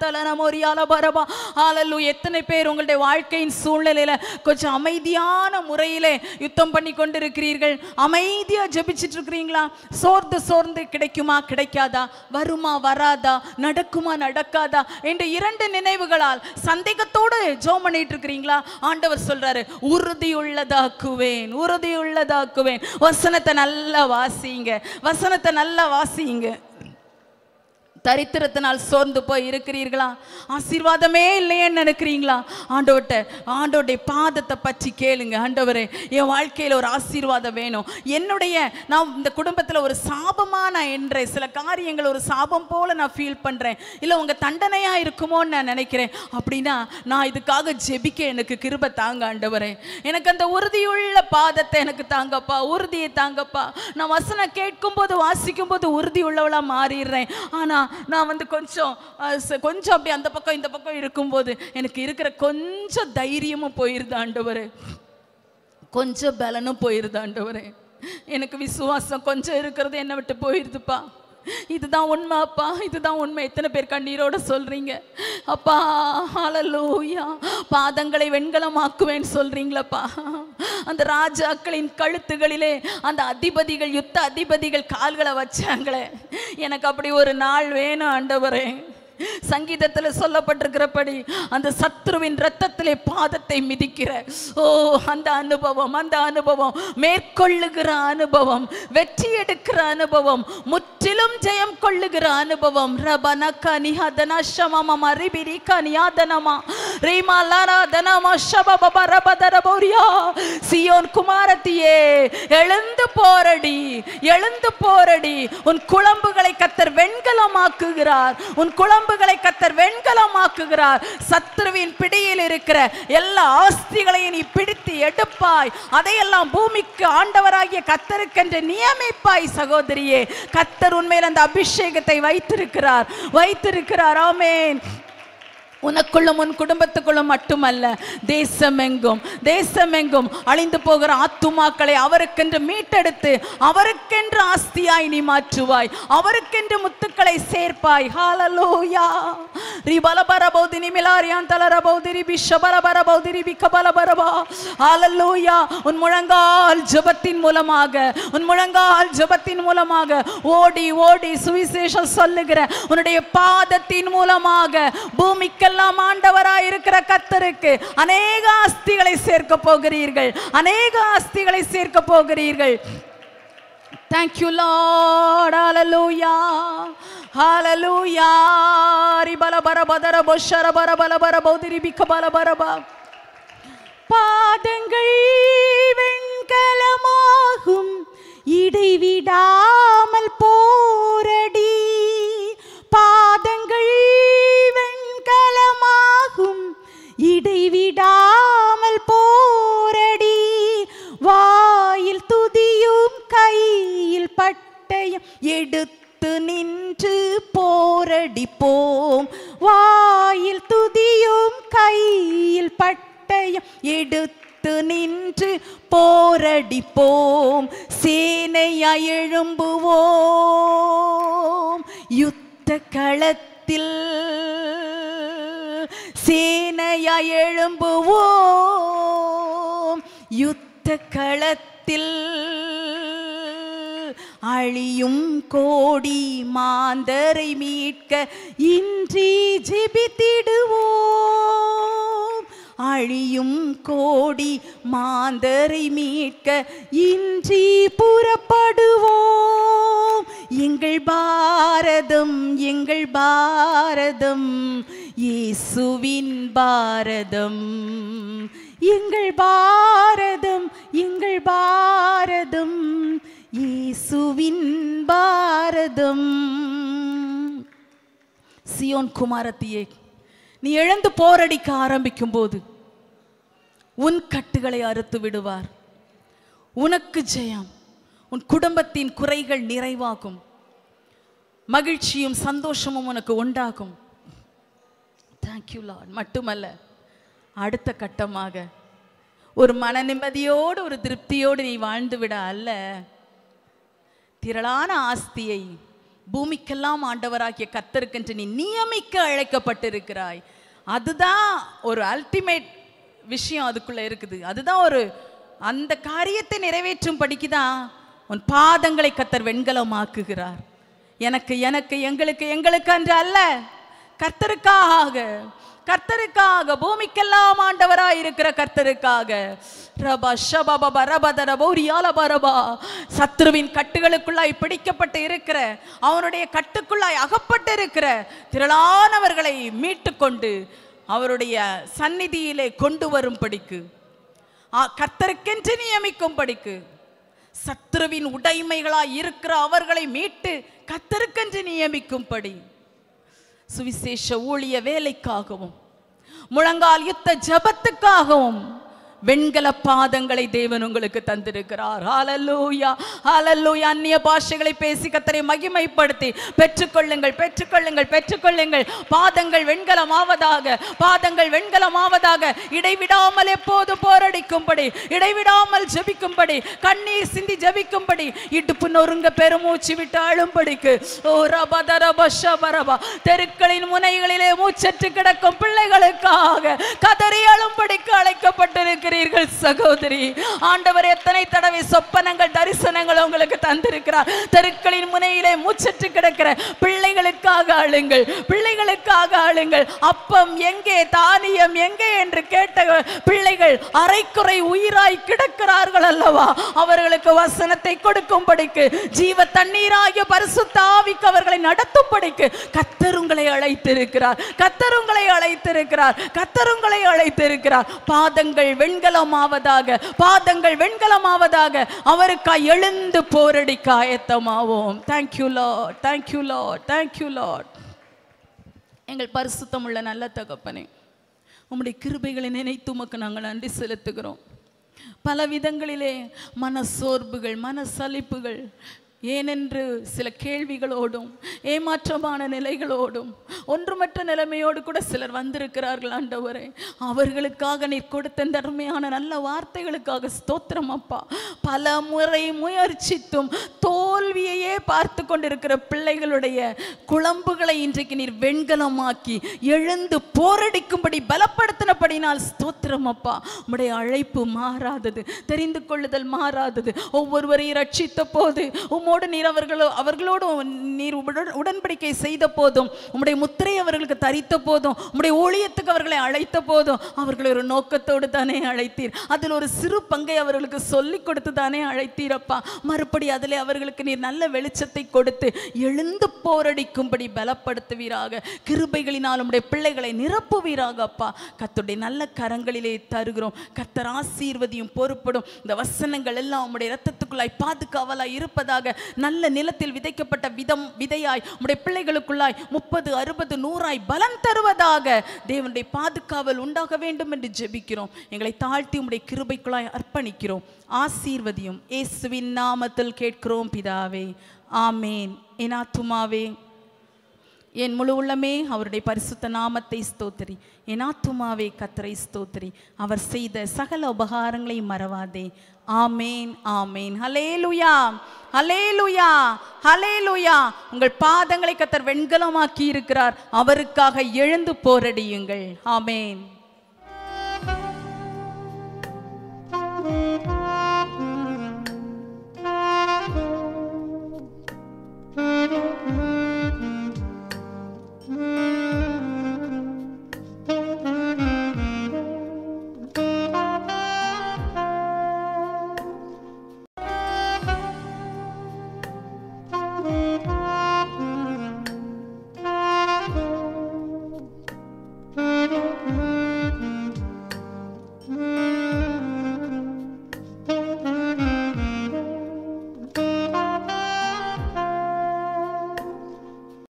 Speaker 1: தலன மோரியால பரபா ஹாலலூ எத்தனை பேர் உங்களுடைய வாழ்க்கையின் சூழ்நிலையில கொஞ்சம் அமைதியான முறையிலே யுத்தம் பண்ணி கொண்டிருக்கிறீர்கள் அமைதியாக ஜெபிச்சுட்டு இருக்கிறீங்களா சோர்ந்து சோர்ந்து கிடைக்குமா கிடைக்காதா வருமா வராதா நடக்குமா நடக்காதா என்று இரண்டு இரண்டு நினைவுகளால் சந்தேகத்தோடு ஜோம் பண்ணிட்டு இருக்கிறீங்களா ஆண்டவர் சொல்றாரு உறுதியுள்ளதாக்குவேன் உறுதியுள்ளதாக்குவேன் வசனத்தை நல்லா வாசிங்க வசனத்தை நல்லா வாசிங்க தரித்திரத்தினால் சோர்ந்து போய் இருக்கிறீர்களா ஆசீர்வாதமே இல்லையேன்னு நினைக்கிறீங்களா ஆண்டவர்கிட்ட ஆண்டோடைய பாதத்தை பற்றி கேளுங்க ஆண்டவரே என் வாழ்க்கையில் ஒரு ஆசீர்வாதம் வேணும் என்னுடைய நான் இந்த குடும்பத்தில் ஒரு சாபமாக நான் என்றேன் சில காரியங்கள் ஒரு சாபம் போல் நான் ஃபீல் பண்ணுறேன் இல்லை உங்கள் தண்டனையாக இருக்குமோன்னு நான் நினைக்கிறேன் அப்படின்னா நான் இதுக்காக ஜெபிக்க எனக்கு கிருப தாங்க ஆண்டவரே எனக்கு அந்த உறுதியுள்ள பாதத்தை எனக்கு தாங்கப்பா உறுதியை தாங்கப்பா நான் வசனம் கேட்கும்போது வாசிக்கும் போது உறுதி உள்ளவளாக மாறிடுறேன் ஆனால் நான் வந்து கொஞ்சம் கொஞ்சம் அப்படி அந்த பக்கம் இந்த பக்கம் இருக்கும்போது எனக்கு இருக்கிற கொஞ்சம் தைரியமும் போயிருது ஆண்டவர் கொஞ்சம் பலனும் போயிருது ஆண்டவரே எனக்கு விசுவாசம் கொஞ்சம் இருக்கிறது என்னை விட்டு போயிருதுப்பா இதுதான் உண்மை அப்பா இதுதான் உண்மை எத்தனை பேர் கண்ணீரோட சொல்றீங்க அப்பா லூயா பாதங்களை வெண்கலமாக்குவேன் சொல்றீங்களப்பா அந்த ராஜாக்களின் கழுத்துகளிலே அந்த அதிபதிகள் யுத்த அதிபதிகள் கால்களை வச்சாங்களே எனக்கு அப்படி ஒரு நாள் வேணும் ஆண்டவரேன் சங்கீதத்தில் சொல்லப்பட்டிருக்கிறபடி அந்த சத்ருவின் ரத்தத்திலே பாதத்தை மிதிக்கிற ஓ அந்த அனுபவம் அந்த அனுபவம் மேற்கொள்ளுகிற அனுபவம் வெற்றி எடுக்கிற அனுபவம் முற்றிலும் ஜெயம் கொள்ளுகிற அனுபவம் ரபனக்கா நிஹாதனா சியோன் குமாரத்தியே எழுந்து போரடி எழுந்து போரடி உன் குழம்புகளை கத்தர் வெண்கலமாக்குகிறார் உன் குழம்பு உடம்புகளை கத்தர் வெண்கலமாக்குகிறார் சத்ருவின் பிடியில் இருக்கிற எல்லா ஆஸ்திகளையும் நீ பிடித்து எடுப்பாய் அதையெல்லாம் பூமிக்கு ஆண்டவராகிய கத்தருக்கென்று நியமிப்பாய் சகோதரியே கத்தர் உண்மையில் அந்த அபிஷேகத்தை வைத்திருக்கிறார் வைத்திருக்கிறார் ஆமேன் உனக்குள்ளும் உன் குடும்பத்துக்குள்ளும் மட்டுமல்ல தேசமெங்கும் தேசமெங்கும் அழிந்து போகிற ஆத்துமாக்களை அவருக்கென்று மீட்டெடுத்து அவருக்கென்று ஆஸ்தியாய் நீ மாற்றுவாய் அவருக்கென்று முத்துக்களை சேர்ப்பாய் ஹாலலோயா ரி பலபர பௌதினி மிலாரியான் தலர பௌதிரி பிஷ பலபர பௌதிரி பிக்க பலபரபா ஹாலலோயா உன் முழங்கால் ஜபத்தின் மூலமாக உன் முழங்கால் ஜபத்தின் மூலமாக ஓடி ஓடி சுவிசேஷம் சொல்லுகிற உன்னுடைய பாதத்தின் மூலமாக பூமிக்கு உங்களுக்கெல்லாம் ஆண்டவராய் இருக்கிற கத்தருக்கு அநேக ஆஸ்திகளை சேர்க்க போகிறீர்கள் அநேக ஆஸ்திகளை சேர்க்க போகிறீர்கள் தேங்க்யூ லார்ட் ஹalleluya ஹalleluya ரிபல பரபதர பொஷர பரபல பரபௌதிரி பிக்க பல பரபா பாதங்கள் வெண்கலமாகும் இடைவிடாமல் போரடி பாதங்கள் வெண்கலமாகும் இடைவிடாமல் போரடி வாயில் துதியும் கையில் பட்டயம் எடுத்து நின்று போரடிப்போம் வாயில் துதியும் கையில் பட்டயம் எடுத்து பார்த்து நின்று போரடிப்போம் சேனையாய் எழும்புவோம் யுத்த யுத்த களத்தில் சேனையா எழும்புவோம் யுத்த களத்தில் அழியும் கோடி மாந்தரை மீட்க இன்றி ஜெபித்திடுவோம் அழியும் கோடி மாந்தரை மீட்க இன்றி புறப்படுவோம் எங்கள் பா பாரதம் எங்கள் பாரதம் இயேசுவின் பாரதம் எங்கள் பாரதம் எங்கள் பாரதம் இயேசுவின் பாரதம் சியோன் குமாரத்தியே நீ எழுந்து போரடிக்க ஆரம்பிக்கும் போது உன் கட்டுகளை அறுத்து விடுவார் உனக்கு ஜெயம் உன் குடும்பத்தின் குறைகள் நிறைவாகும் மகிழ்ச்சியும் சந்தோஷமும் உனக்கு உண்டாகும் தேங்க்யூ லார்ட் மட்டுமல்ல அடுத்த கட்டமாக ஒரு மன நிம்மதியோடு ஒரு திருப்தியோடு நீ வாழ்ந்து விட அல்ல திரளான ஆஸ்தியை பூமிக்கெல்லாம் ஆண்டவராகிய கத்தருக்கென்று நீ நியமிக்க அழைக்கப்பட்டிருக்கிறாய் அதுதான் ஒரு அல்டிமேட் விஷயம் அதுக்குள்ளே இருக்குது அதுதான் ஒரு அந்த காரியத்தை நிறைவேற்றும் படிக்குதான் உன் பாதங்களை கத்தர் வெண்கலமாக்குகிறார் எனக்கு எனக்கு எங்களுக்கு எங்களுக்கு என்று அல்ல கர்த்தருக்காக கர்த்தருக்காக பூமிக்கெல்லாம் ஆண்டவராய் இருக்கிற கர்த்தருக்காக சத்ருவின் கட்டுகளுக்குள்ளாய் பிடிக்கப்பட்டு இருக்கிற அவனுடைய கட்டுக்குள்ளாய் அகப்பட்டு இருக்கிற திரளானவர்களை மீட்டு கொண்டு அவருடைய சந்நிதியிலே கொண்டு வரும் படிக்கு கர்த்தருக்கென்று நியமிக்கும் படிக்கு சத்ருவின் உடைமைகளாய் இருக்கிற அவர்களை மீட்டு கத்தருக்கென்று நியமிக்கும்படி சுவிசேஷ ஊழிய வேலைக்காகவும் முழங்கால் யுத்த ஜபத்துக்காகவும் வெண்கல பாதங்களை தேவன் உங்களுக்கு தந்திருக்கிறார் ஹாலல்லூயா ஹாலல்லூயா அந்நிய பாஷைகளை பேசி கத்தரை மகிமைப்படுத்தி பெற்றுக்கொள்ளுங்கள் பெற்றுக்கொள்ளுங்கள் பெற்றுக்கொள்ளுங்கள் பாதங்கள் வெண்கலமாவதாக பாதங்கள் வெண்கலமாவதாக இடைவிடாமல் எப்போது போரடிக்கும்படி இடைவிடாமல் ஜபிக்கும்படி கண்ணீர் சிந்தி ஜபிக்கும்படி இடுப்பு நொறுங்க பெருமூச்சு விட்டு அழும்படிக்கு ஓ தெருக்களின் முனைகளிலே மூச்சற்று கிடக்கும் பிள்ளைகளுக்காக கதறி அழும்படிக்கு அழைக்கப்பட்டிருக்கிறேன் சகோதரர்கள் சகோதரி ஆண்டவர் எத்தனை தடவை சொப்பனங்கள் தரிசனங்கள் உங்களுக்கு தந்திருக்கிறார் தெருக்களின் முனையிலே மூச்சற்று கிடக்கிற பிள்ளைகளுக்காக ஆளுங்கள் பிள்ளைகளுக்காக ஆளுங்கள் அப்பம் எங்கே தானியம் எங்கே என்று கேட்ட பிள்ளைகள் அரைக்குறை உயிராய் கிடக்கிறார்கள் அல்லவா அவர்களுக்கு வசனத்தை கொடுக்கும்படிக்கு ஜீவ தண்ணீராகிய தாவிக்கு அவர்களை நடத்தும்படிக்கு கத்தருங்களை அழைத்திருக்கிறார் கத்தருங்களை அழைத்திருக்கிறார் கத்தருங்களை அழைத்திருக்கிறார் பாதங்கள் வெண் வெண்கலமாவதாக பாதங்கள் வெண்கலமாவதாக அவருக்காய் எழுந்து போரடிக்க ஆயத்தமாவோம் thank you lot thank you lot thank you lot எங்கள் பரிசுத்தம் உள்ள நல்ல தகப்பனே உங்களுடைய கிருபைகளை நினைத்து உமக்கு நாங்கள் நன்றி செலுத்துகிறோம் பல விதங்களிலே மன மனசலிப்புகள் ஏனென்று சில கேள்விகளோடும் ஏமாற்றமான நிலைகளோடும் ஒன்றுமற்ற நிலைமையோடு கூட சிலர் வந்திருக்கிறார்கள் ஆண்டவரே அவர்களுக்காக நீர் கொடுத்த தர்மையான நல்ல வார்த்தைகளுக்காக ஸ்தோத்திரம் அப்பா பல முறை முயற்சித்தும் தோல்வியையே பார்த்து கொண்டிருக்கிற பிள்ளைகளுடைய குழம்புகளை இன்றைக்கு நீர் வெண்கலமாக்கி எழுந்து போரடிக்கும்படி பலப்படுத்தினபடினால் ஸ்தோத்திரம் அப்பா உடைய அழைப்பு மாறாதது தெரிந்து கொள்ளுதல் மாறாதது ஒவ்வொருவரையும் ரட்சித்த போது உம்மோடு அவர்களோடு நீர் அவர்களோ அவர்களோடு நீர் உடன்படிக்கை செய்த போதும் உம்முடைய முத்திரை அவர்களுக்கு தரித்த போதும் உம்முடைய ஊழியத்துக்கு அவர்களை அழைத்த போதும் அவர்களை ஒரு நோக்கத்தோடு தானே அழைத்தீர் அதில் ஒரு சிறு பங்கை அவர்களுக்கு சொல்லிக் கொடுத்து தானே அழைத்தீரப்பா மறுபடி அதில் அவர்களுக்கு நீர் நல்ல வெளிச்சத்தை கொடுத்து எழுந்து போரடிக்கும்படி பலப்படுத்துவீராக கிருபைகளினால் உடைய பிள்ளைகளை நிரப்புவீராக அப்பா கத்துடைய நல்ல கரங்களிலே தருகிறோம் கத்தர் ஆசீர்வதியும் பொறுப்படும் இந்த வசனங்கள் எல்லாம் உம்முடைய ரத்தத்துக்குள்ளாய் பாதுகாவலாய் இருப்பதாக நல்ல நிலத்தில் விதைக்கப்பட்ட விதம் விதையாய் உடைய பிள்ளைகளுக்குள்ளாய் முப்பது அறுபது நூறாய் பலம் தருவதாக தேவனுடைய பாதுகாவல் உண்டாக வேண்டும் என்று ஜெபிக்கிறோம் எங்களை தாழ்த்தி உடைய கிருபைக்குள்ளாய் அர்ப்பணிக்கிறோம் ஆசீர்வதியும் இயேசுவின் நாமத்தில் கேட்கிறோம் பிதாவே ஆமேன் என் ஆத்துமாவே என் முழு உள்ளமே அவருடைய பரிசுத்த நாமத்தை ஸ்தோத்திரி என் ஆத்துமாவே கத்திரை ஸ்தோத்திரி அவர் செய்த சகல உபகாரங்களை மறவாதே ஆமேன் ஆமேன் ஹலே லுயா ஹலே லுயா ஹலே லுயா உங்கள் பாதங்களை கத்தர் வெண்கலமாக்கி இருக்கிறார் அவருக்காக எழுந்து போரடியுங்கள் ஆமேன்